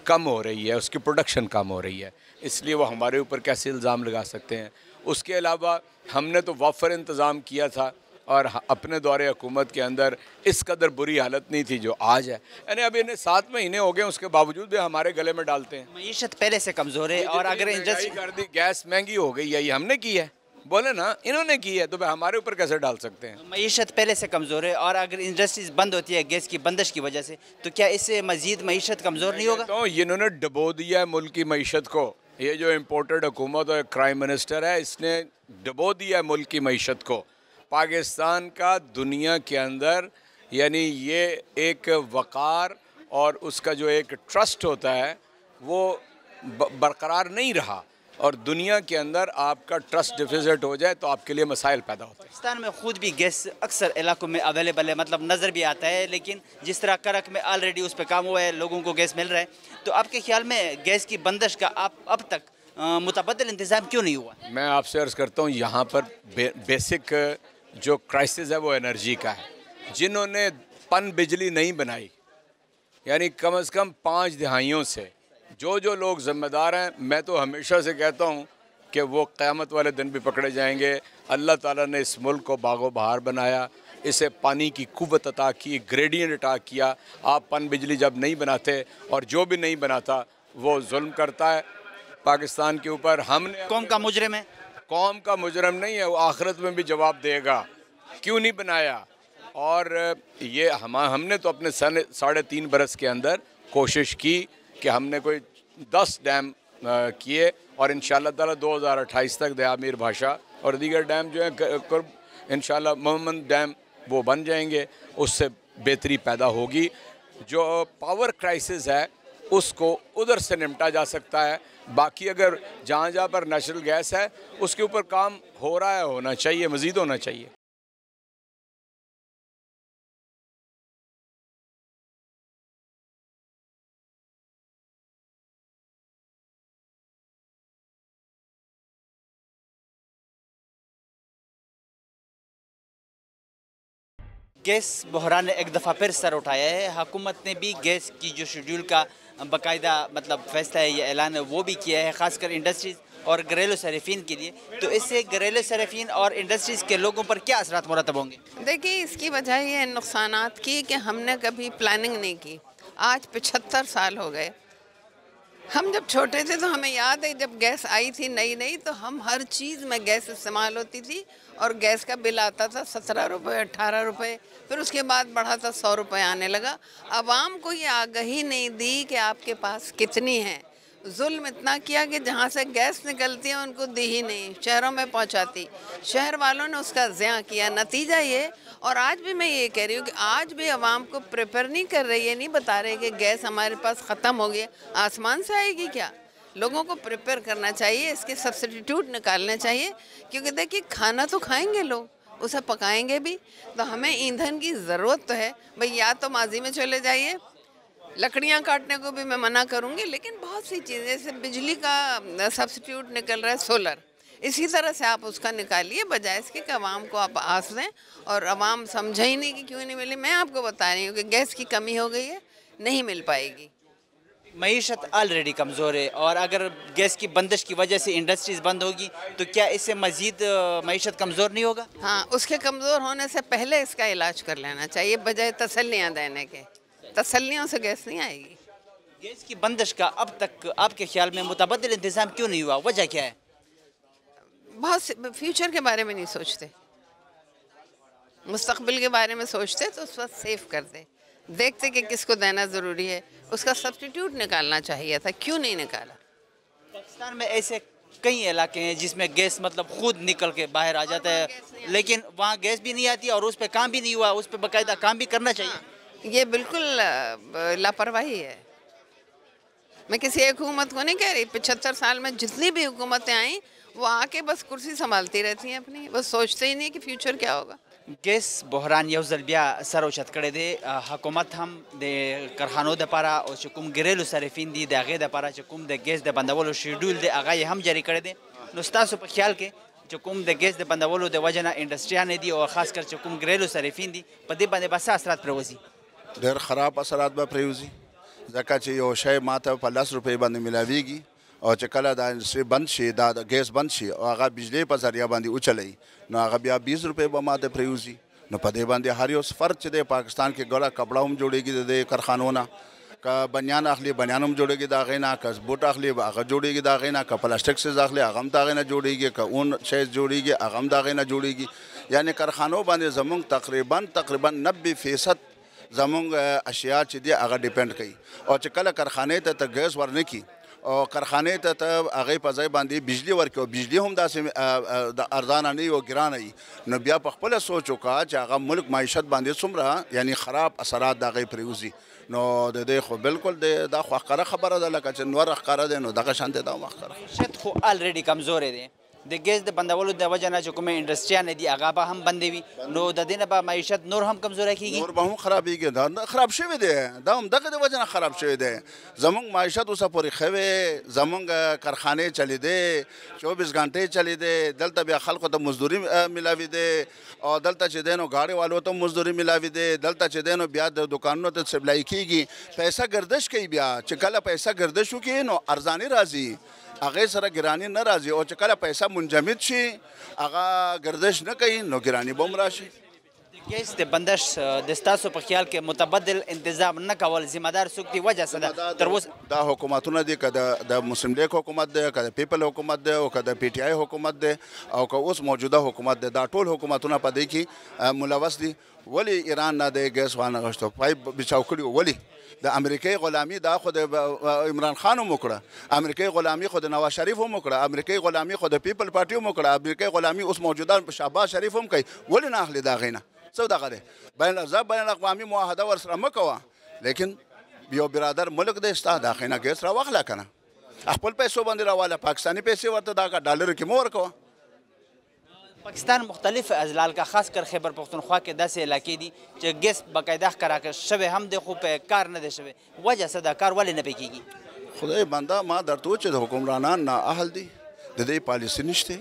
S12: कम हो रही है उसकी प्रोडक्शन कम हो रही है इसलिए वो हमारे ऊपर कैसे इल्ज़ाम लगा सकते हैं उसके अलावा हमने तो वफर इंतज़ाम किया था और अपने दौरे हुकूमत के अंदर इस कदर बुरी हालत नहीं थी जो आज है यानी अब इन्हें सात महीने हो गए उसके बावजूद भी हमारे गले में डालते हैं मीशत पहले से कमज़ोर है और अगर कर दी गैस महंगी हो गई है ये हमने की
S1: है बोले ना इन्होंने की है तो भाई हमारे ऊपर कैसे डाल सकते हैं तो मीशत पहले से कमज़ोर है और अगर इंडस्ट्रीज बंद होती है गैस की बंदिश की वजह से तो क्या इससे मजीद मीशत कमज़ोर नहीं होगा तो
S12: इन्होंने डबो दिया है मुल्क की मीशत को ये जो इम्पोर्टेड हुकूमत और क्राइम मिनिस्टर है इसने डबो दिया है मुल्क की मीशत को पाकिस्तान का दुनिया के अंदर यानी ये एक वक़ार और उसका जो एक ट्रस्ट होता है वो बरकरार नहीं रहा और दुनिया के अंदर आपका ट्रस्ट डिफिजिट हो जाए तो आपके लिए मसाइल पैदा होते हैं
S1: पाकिस्तान में खुद भी गैस अक्सर इलाकों में अवेलेबल है मतलब नज़र भी आता है लेकिन जिस तरह करक में ऑलरेडी उस पर काम हुआ है लोगों को गैस मिल रहा है तो आपके ख्याल में गैस की बंदिश का आप अब तक मुतबद इंतज़ाम क्यों नहीं हुआ
S12: मैं आपसे अर्ज़ करता हूँ यहाँ पर बे, बेसिक जो क्राइसिस है वो एनर्जी का है जिन्होंने पन बिजली नहीं बनाई यानी कम अज़ कम पाँच दहाइयों से जो जो लोग ज़िम्मेदार हैं मैं तो हमेशा से कहता हूँ कि वो क़्यामत वाले दिन भी पकड़े जाएंगे अल्लाह ताला ने इस मुल्क को बागो बहार बनाया इसे पानी की कुत अता की ग्रेडियंट अटा किया आप पन बिजली जब नहीं बनाते और जो भी नहीं बनाता वो जुल्म करता है पाकिस्तान के ऊपर हमने कौम का मुजरम है कौम का मुजरम नहीं है वो आखिरत में भी जवाब देगा क्यों नहीं बनाया और ये हम हमने तो अपने साढ़े तीन बरस के अंदर कोशिश की कि हमने कोई दस डैम किए और इन दो हज़ार अट्ठाईस तक दयामीर भाषा और दीगर डैम जो हैं कुर्ब इन मोहम्मद डैम वो बन जाएंगे उससे बेहतरी पैदा होगी जो पावर क्राइसिस है उसको उधर से निपटा जा सकता है बाकी अगर जहाँ जहाँ पर नेचुरल गैस है उसके ऊपर काम हो रहा है होना चाहिए मज़ीद होना चाहिए
S1: गैस बहरान एक दफ़ा फिर सर उठाया है हकूमत ने भी गैस की जो शेड्यूल का बाकायदा मतलब फैसला है या ऐलान है वो भी किया है ख़ासकर इंडस्ट्रीज़ और घरेलू सरफिन के लिए तो इससे घरेलू सरफिन और इंडस्ट्रीज़ के लोगों पर क्या असर मुरतब होंगे
S13: देखिए इसकी वजह यह नुकसान की कि हमने कभी प्लानिंग नहीं की आज पचहत्तर साल हो गए हम जब छोटे थे तो हमें याद है जब गैस आई थी नई नई तो हम हर चीज़ में गैस इस्तेमाल होती थी और गैस का बिल आता था सत्रह रुपये अट्ठारह रुपये फिर उसके बाद बढ़ा था सौ रुपये आने लगा आवाम को ये आगही नहीं दी कि आपके पास कितनी है जुल्म इतना किया कि जहाँ से गैस निकलती है उनको दी ही नहीं शहरों में पहुँचाती शहर वालों ने उसका ज़्याँ किया नतीजा ये और आज भी मैं ये कह रही हूँ कि आज भी आवाम को प्रेपर नहीं कर रही है नहीं बता रहे कि गैस हमारे पास ख़त्म हो गया आसमान से आएगी क्या लोगों को प्रिपेयर करना चाहिए इसके सब्सटीट्यूट निकालना चाहिए क्योंकि देखिए खाना तो खाएंगे लोग उसे पकाएंगे भी तो हमें ईंधन की ज़रूरत तो है भाई या तो माजी में चले जाइए लकड़ियाँ काटने को भी मैं मना करूँगी लेकिन बहुत सी चीज़ें जैसे बिजली का सब्सटीट्यूट निकल रहा है सोलर इसी तरह से आप उसका निकालिए बजाय इसके कि आवाम को आप आस दें और आवाम समझे ही नहीं कि क्यों नहीं मिली मैं आपको बता रही हूँ कि गैस की कमी हो गई है नहीं मिल पाएगी
S1: मीशत ऑलरेडी कमज़ोर है और अगर गैस की बंदिश की वजह से इंडस्ट्रीज़ बंद होगी तो क्या इससे मज़ीद मीशत कमज़ोर नहीं होगा
S13: हाँ उसके कमज़ोर होने से पहले इसका इलाज कर लेना चाहिए बजाय तसलियाँ देने के तसलियों से गैस नहीं आएगी
S1: गैस की बंदिश का अब तक आपके ख्याल में मुतबदल इंतज़ाम क्यों नहीं हुआ वजह क्या है बहुत
S13: फ्यूचर के बारे में नहीं सोचते मुस्तबिल के बारे में सोचते तो उस वक्त सेफ कर दे देखते कि किसको देना ज़रूरी है उसका सब्सटीट्यूट निकालना चाहिए था क्यों नहीं निकाला
S1: पाकिस्तान में ऐसे कई इलाके हैं जिसमें गैस मतलब खुद निकल के बाहर आ जाता है लेकिन वहाँ गैस भी नहीं आती और उस पर काम भी नहीं हुआ उस पर बाकायदा काम भी करना चाहिए हाँ,
S13: ये बिल्कुल लापरवाही है मैं किसी एक हुकूमत को नहीं कह रही पचहत्तर साल में जितनी भी हुकूमतें आई वो आके बस कुर्सी संभालती रहती हैं अपनी वो सोचते ही नहीं कि फ्यूचर क्या होगा
S1: ګیس بحران یو ځل بیا سر اوچت کړی دی حکومت هم د کرخانو دپاره او چې کوم ګریلو صرفین دي د هغې دپاره چې کوم د ګیس د بندولو شیډول دی هغه یې هم جاري کړی دی نو ستاسو په خیال کې چې کوم د ګیس د بندولو د وجه نه انډسټریانې دي او خاص کر چې کوم ګریلو صرفین دي په دې باندې به څه اثرات پرېوځي
S14: ډېر خراب اثرات به پرېوځي ځکه چې یو شی ماته په لس روپۍ باندې ملاویږي او چې کله دا انډستری بند شي دا ګیس بند شي او هغه بجلی په ذریعہ باندې اوچلې نو هغه بیا 20 روپے به ماته پریوزي نو په دې باندې هر یو سفر چې د پاکستان کې ګړه کپڑا هم جوړیږي د کارخانو نه کا بنیان اخلي بنیان هم جوړيږي دا غینا کس بوټ اخلي هغه جوړيږي دا غینا کا پلاستیک سے اخلي هغه هم دا غینا جوړيږي کا اون شی جوړيږي هغه هم دا غینا جوړيږي یعنی کارخانو باندې زمونږ تقریبا تقریبا 90% زمونږ اشیاء چې دی هغه ډیپند کوي او چې کله کارخانه ته ګیس ورنکې او کارخانه ته ته هغه په ځای باندې بجلی ورکو بجلی هم داسې د ارزان نه یو ګران ای نو بیا په خپل سوچ وکا چې هغه ملک معیشت باندې څومره یعنی خراب اثرات دغه پریوزي نو د دې خو بالکل د دا خو خبره ده لکه چې نور خبره ده نو دغه شانته دا مخ خبره معیشت
S1: خو الریډي کمزورې دي د ګیس د بندولو د وجه نه چې کومه انډستریان دي هغه به هم بندې وي نو د دې نه به معیشت نور هم کمزوره کیږي نور به هم خرابېږي دا خراب شوی دی دا هم دغه د وجه نه خراب شوی دی زمونږ معیشت اوسه
S14: پورې ښه وی زمونږ کارخانې چلیدې چوبیس غنټې چلیدې دلته بیا خلکو ته مزدوري ملاوي دی او دلته چې دینو غاړې والو ته مزدوري ملاوي دی دلته چې دینو بیا د دکانونو ته سپلای کیږي پیسې ګردش کوي بیا چې کله پیسې ګردش وکړي نو ارزاني راځي هغه سره ګرانی نه راځي او چې کله پیسې منجمد شي هغه گردش نه کوي نو ګرانی بوم راشي
S1: کیس د بندش د ستاسو په خیال کې متبدل انتظام نه کول ذمہ دار څوک دی وجه څه ده تر اوسه
S14: دا حکومتونه دي کده د مسلم لیگ حکومت دی کده پیپل حکومت دی او کده پی ټی آی حکومت دی او که اوس موجوده حکومت دی دا ټول حکومتونه په دې کې ملوث دي ولی ایران نه د ګیس وانه غشتو پای بچاو کړی ولی د امریکای غلامی دا خو د عمران خان هم وکړه امریکای غلامی خو د نواز شریف هم وکړه امریکای غلامی خو د پیپل پارټي هم وکړه امریکای غلامی اوس موجوده شابه شریف هم کوي ولې نه اخلي دا غینه څه دغه دی بین زه بین الاقوامي معاهده ورسره مه کوه لیکن یو برادر ملک دی ستا دا خینه ګیس را واخله کنه خپل پیسو باندې راواله پاکستانی پیسې ورته دا کا ډالر کې مو ورکوه
S1: پاکستان مختلف ازلال کا خاص کر خیبر پختونخوا کې داسې علاقې دي چې ګیس باقاعده ښکارا کې شوی هم دی خو په کار نه دی شوی وجه څه ده کار ولې نه پې کېږي
S14: خدای بنده ما درته چې د حکمرانان نه اهل دي د دې پالیسي نشته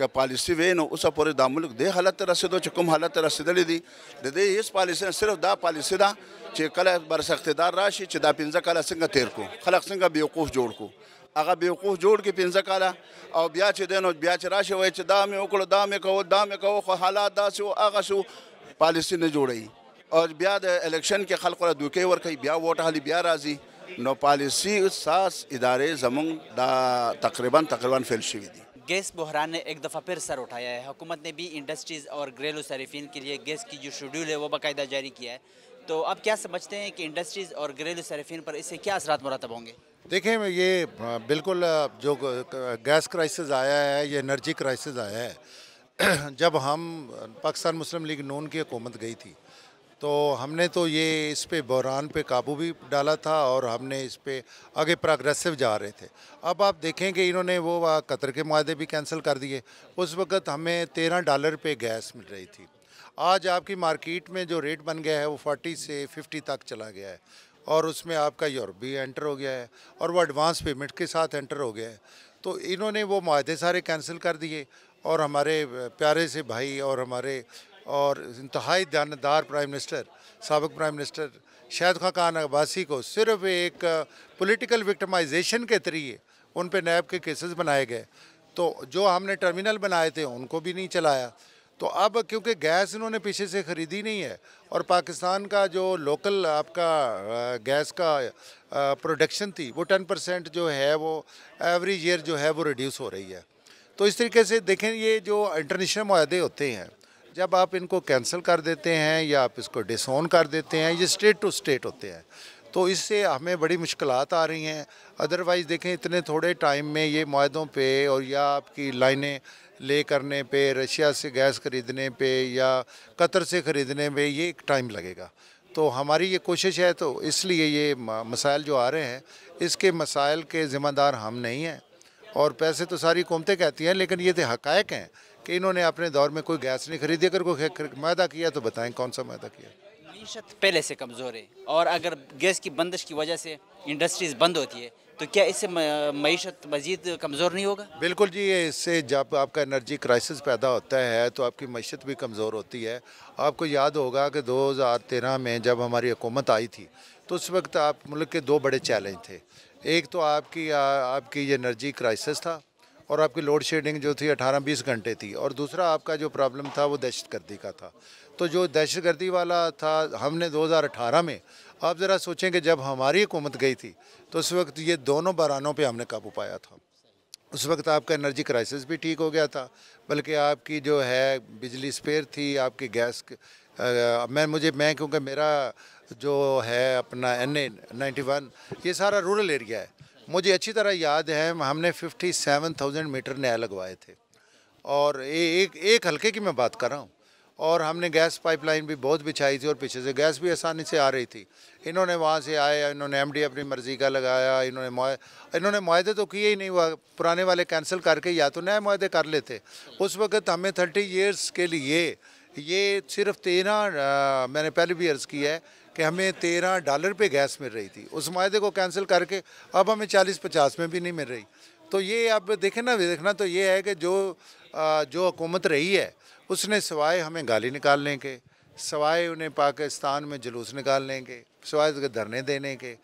S14: که پالیسی وې نو اوسه پورې دا ملک دې حالت ته رسیدو چې کوم حالت ته رسیدلې دي د دې هیڅ پالیسی نه صرف دا پالیسی ده چې کله برس اقتدار راشي چې دا پنځه کاله څنګه تیر کو خلک څنګه بیوقوف جوړ کو هغه بیوقوف جوړ کې پنځه کاله او بیا چې دینو بیا چې راشي وای چې دا مې وکړو دا مې کوو دا مې کوو خو حالات داسې وو هغه شو پالیسی نه جوړوي او بیا د الیکشن کې خلکو له دوکې ورکوي بیا ووټ هلي بیا راځي نو پالیسی ساس ادارې زمونږ دا تقریبا تقریبا فیل شوي دي
S1: गैस बहरान ने एक दफ़ा फिर सर उठाया है हुकूमत ने भी इंडस्ट्रीज़ और घरेलू सार्फिन के लिए गैस की जो शेड्यूल है वो बाकायदा जारी किया है तो आप क्या समझते हैं कि इंडस्ट्रीज़ और घरेलू सार्फिन पर इससे क्या असरात मुरतब होंगे देखें
S3: ये बिल्कुल जो गैस क्राइसिस आया है ये एनर्जी क्राइसिस आया है जब हम पाकिस्तान मुस्लिम लीग नून की हुकूमत गई थी तो हमने तो ये इस पे बहरान पे काबू भी डाला था और हमने इस पे आगे प्रोग्रेसिव जा रहे थे अब आप देखेंगे इन्होंने वो कतर के माहे भी कैंसिल कर दिए उस वक्त हमें तेरह डॉलर पे गैस मिल रही थी आज आपकी मार्केट में जो रेट बन गया है वो फोर्टी से फिफ्टी तक चला गया है और उसमें आपका यूरोप भी एंटर हो गया है और वो एडवांस पेमेंट के साथ एंटर हो गया है तो इन्होंने वो माहे सारे कैंसिल कर दिए और हमारे प्यारे से भाई और हमारे और इंतहाई दानदार प्राइम मिनिस्टर सबक प्राइम मिनिस्टर शाहद खा खान अब्बासी को सिर्फ एक पॉलिटिकल विक्टमाइजेशन के जरिए उन पर नैब के केसेस बनाए गए तो जो हमने टर्मिनल बनाए थे उनको भी नहीं चलाया तो अब क्योंकि गैस इन्होंने पीछे से ख़रीदी नहीं है और पाकिस्तान का जो लोकल आपका गैस का प्रोडक्शन थी वो टेन परसेंट जो है वो एवरी ईयर जो है वो रिड्यूस हो रही है तो इस तरीके से देखें ये जो इंटरनेशनल माहदे होते हैं जब आप इनको कैंसिल कर देते हैं या आप इसको डिसोन कर देते हैं ये स्टेट टू स्टेट होते हैं तो इससे हमें बड़ी मुश्किल आ रही हैं अदरवाइज़ देखें इतने थोड़े टाइम में ये माहों पे और या आपकी लाइनें ले करने पे रशिया से गैस ख़रीदने पे या कतर से ख़रीदने पे ये एक टाइम लगेगा तो हमारी ये कोशिश है तो इसलिए ये मसाइल जो आ रहे हैं इसके मसाइल के ज़िम्मेदार हम नहीं हैं और पैसे तो सारी कौमतें कहती हैं लेकिन ये तो हक़ हैं कि इन्होंने अपने दौर में कोई गैस नहीं खरीदी अगर कोई मैदा किया तो बताएं कौन सा मैदा किया
S1: मीशत पहले से कमज़ोर है और अगर गैस की बंदिश की वजह से इंडस्ट्रीज़ बंद होती है तो क्या इससे मीशत मज़ीद कमज़ोर नहीं होगा
S3: बिल्कुल जी इससे जब आपका एनर्जी क्राइसिस पैदा होता है तो आपकी मीशत भी कमज़ोर होती है आपको याद होगा कि 2013 में जब हमारी हुकूमत आई थी तो उस वक्त आप मुल्क के दो बड़े चैलेंज थे एक तो आपकी आ, आपकी एनर्जी क्राइसिस था और आपकी लोड शेडिंग जो थी 18-20 घंटे थी और दूसरा आपका जो प्रॉब्लम था वो दहशत गर्दी का था तो जो दहशत गर्दी वाला था हमने 2018 में आप ज़रा सोचें कि जब हमारी हुकूमत गई थी तो उस वक्त ये दोनों बरानों पर हमने काबू पाया था उस वक्त आपका एनर्जी क्राइसिस भी ठीक हो गया था बल्कि आपकी जो है बिजली स्पेयर थी आपकी गैस आ, मैं मुझे मैं क्योंकि मेरा जो है अपना एन ए नाइन्टी वन ये सारा रूरल एरिया है मुझे अच्छी तरह याद है हमने 57,000 मीटर नया लगवाए थे और एक एक हल्के की मैं बात कर रहा हूँ और हमने गैस पाइपलाइन भी बहुत बिछाई थी और पीछे से गैस भी आसानी से आ रही थी इन्होंने वहाँ से आए इन्होंने एमडी अपनी मर्ज़ी का लगाया इन्होंने इन्होंने माहे तो किए ही नहीं हुआ पुराने वाले कैंसिल करके या तो नए माहे कर लेते उस वक्त हमें थर्टी ईयर्स के लिए ये सिर्फ तेरह मैंने पहले भी अर्ज़ किया है कि हमें तेरह डॉलर पे गैस मिल रही थी उस माहे को कैंसिल करके अब हमें चालीस पचास में भी नहीं मिल रही तो ये अब देखें ना देखना तो ये है कि जो जो हुकूमत रही है उसने सवाए हमें गाली निकालने के सवाए उन्हें पाकिस्तान में जुलूस निकालने के सवाए धरने देने के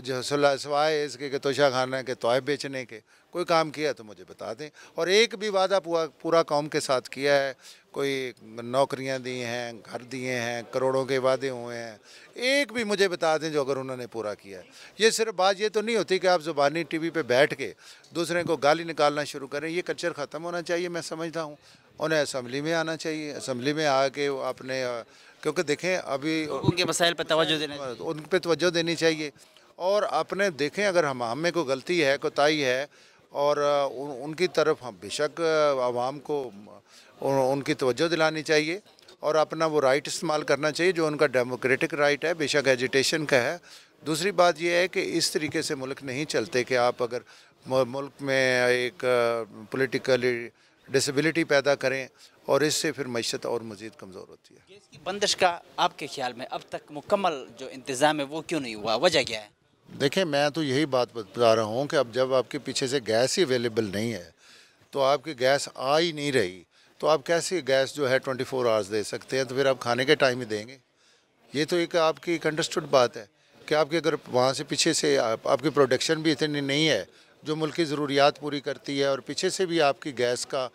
S3: जो सवाए इसके कि तोशा खाना के तोहे बेचने के कोई काम किया तो मुझे बता दें और एक भी वादा पूरा पूरा कौम के साथ किया है कोई नौकरियां दी हैं घर दिए हैं करोड़ों के वादे हुए हैं एक भी मुझे बता दें जो अगर उन्होंने पूरा किया है ये सिर्फ बात ये तो नहीं होती कि आप ज़ुबानी टीवी पे बैठ के दूसरे को गाली निकालना शुरू करें ये कल्चर ख़त्म होना चाहिए मैं समझता हूँ उन्हें असम्बली में आना चाहिए असम्बली में आके अपने क्योंकि देखें अभी उनके
S1: मसाइल पर तोज्जो देना
S3: उन पर तोज्जो देनी चाहिए और अपने देखें अगर हम हमें कोई गलती है कोताही है और उन, उनकी तरफ हम बेशक आवाम को उन, उनकी तवज्जो दिलानी चाहिए और अपना वो राइट इस्तेमाल करना चाहिए जो उनका डेमोक्रेटिक राइट है बेशक एजिटेशन का है दूसरी बात यह है कि इस तरीके से मुल्क नहीं चलते कि आप अगर मुल्क में एक पोलिटिकल डिसेबिलिटी पैदा करें और इससे फिर मीशत और मज़ीद कमज़ोर होती
S1: है बंदिश का आपके ख्याल में अब तक मुकम्मल जो इंतज़ाम है वो क्यों नहीं हुआ वजह क्या है
S3: देखें मैं तो यही बात बता रहा हूँ कि अब जब आपके पीछे से गैस ही अवेलेबल नहीं है तो आपकी गैस आ ही नहीं रही तो आप कैसे गैस जो है 24 फोर आवर्स दे सकते हैं तो फिर आप खाने के टाइम ही देंगे ये तो एक आपकी एक अंडरस्टूड बात है कि आपके अगर वहाँ से पीछे से आप, आपकी प्रोडक्शन भी इतनी नहीं है जो मुल्क की ज़रूरियात पूरी करती है और पीछे से भी आपकी गैस का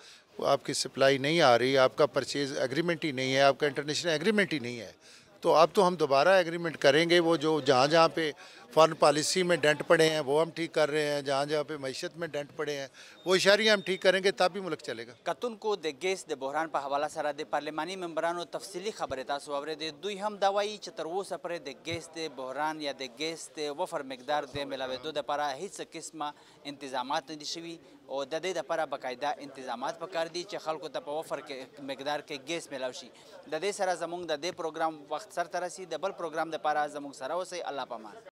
S3: आपकी सप्लाई नहीं आ रही आपका परचेज़ एग्रीमेंट ही नहीं है आपका इंटरनेशनल एग्रीमेंट ही नहीं है तो अब तो हम दोबारा एग्रीमेंट करेंगे वो जो जहाँ जहाँ पे फॉरन पॉलिसी में डेंट पड़े हैं वो हम ठीक कर रहे हैं जहाँ जहाँ पे मीशत में डेंट पड़े हैं वो इशारे हम ठीक करेंगे तभी मुल्क चलेगा
S1: कतुन को गैस दे बहरान पर हवाला सरा दे पार्लियमानी मेम्बरान तफसली खबर तासु दे दुई हम दवाई चतरवो सपरे देगेस दे बहरान या देगेस दे वफर मकदार दे मिलावे दो दपारा हिच किस्म इंतजाम नहीं शवी और د دې لپاره باقاعده انتظامات پکار دي چې خلکو ته په وفر کې مقدار کې ګیس ملاو شي د دې سره زموږ د دې پروګرام وخت سره ترسي د بل پروګرام لپاره زموږ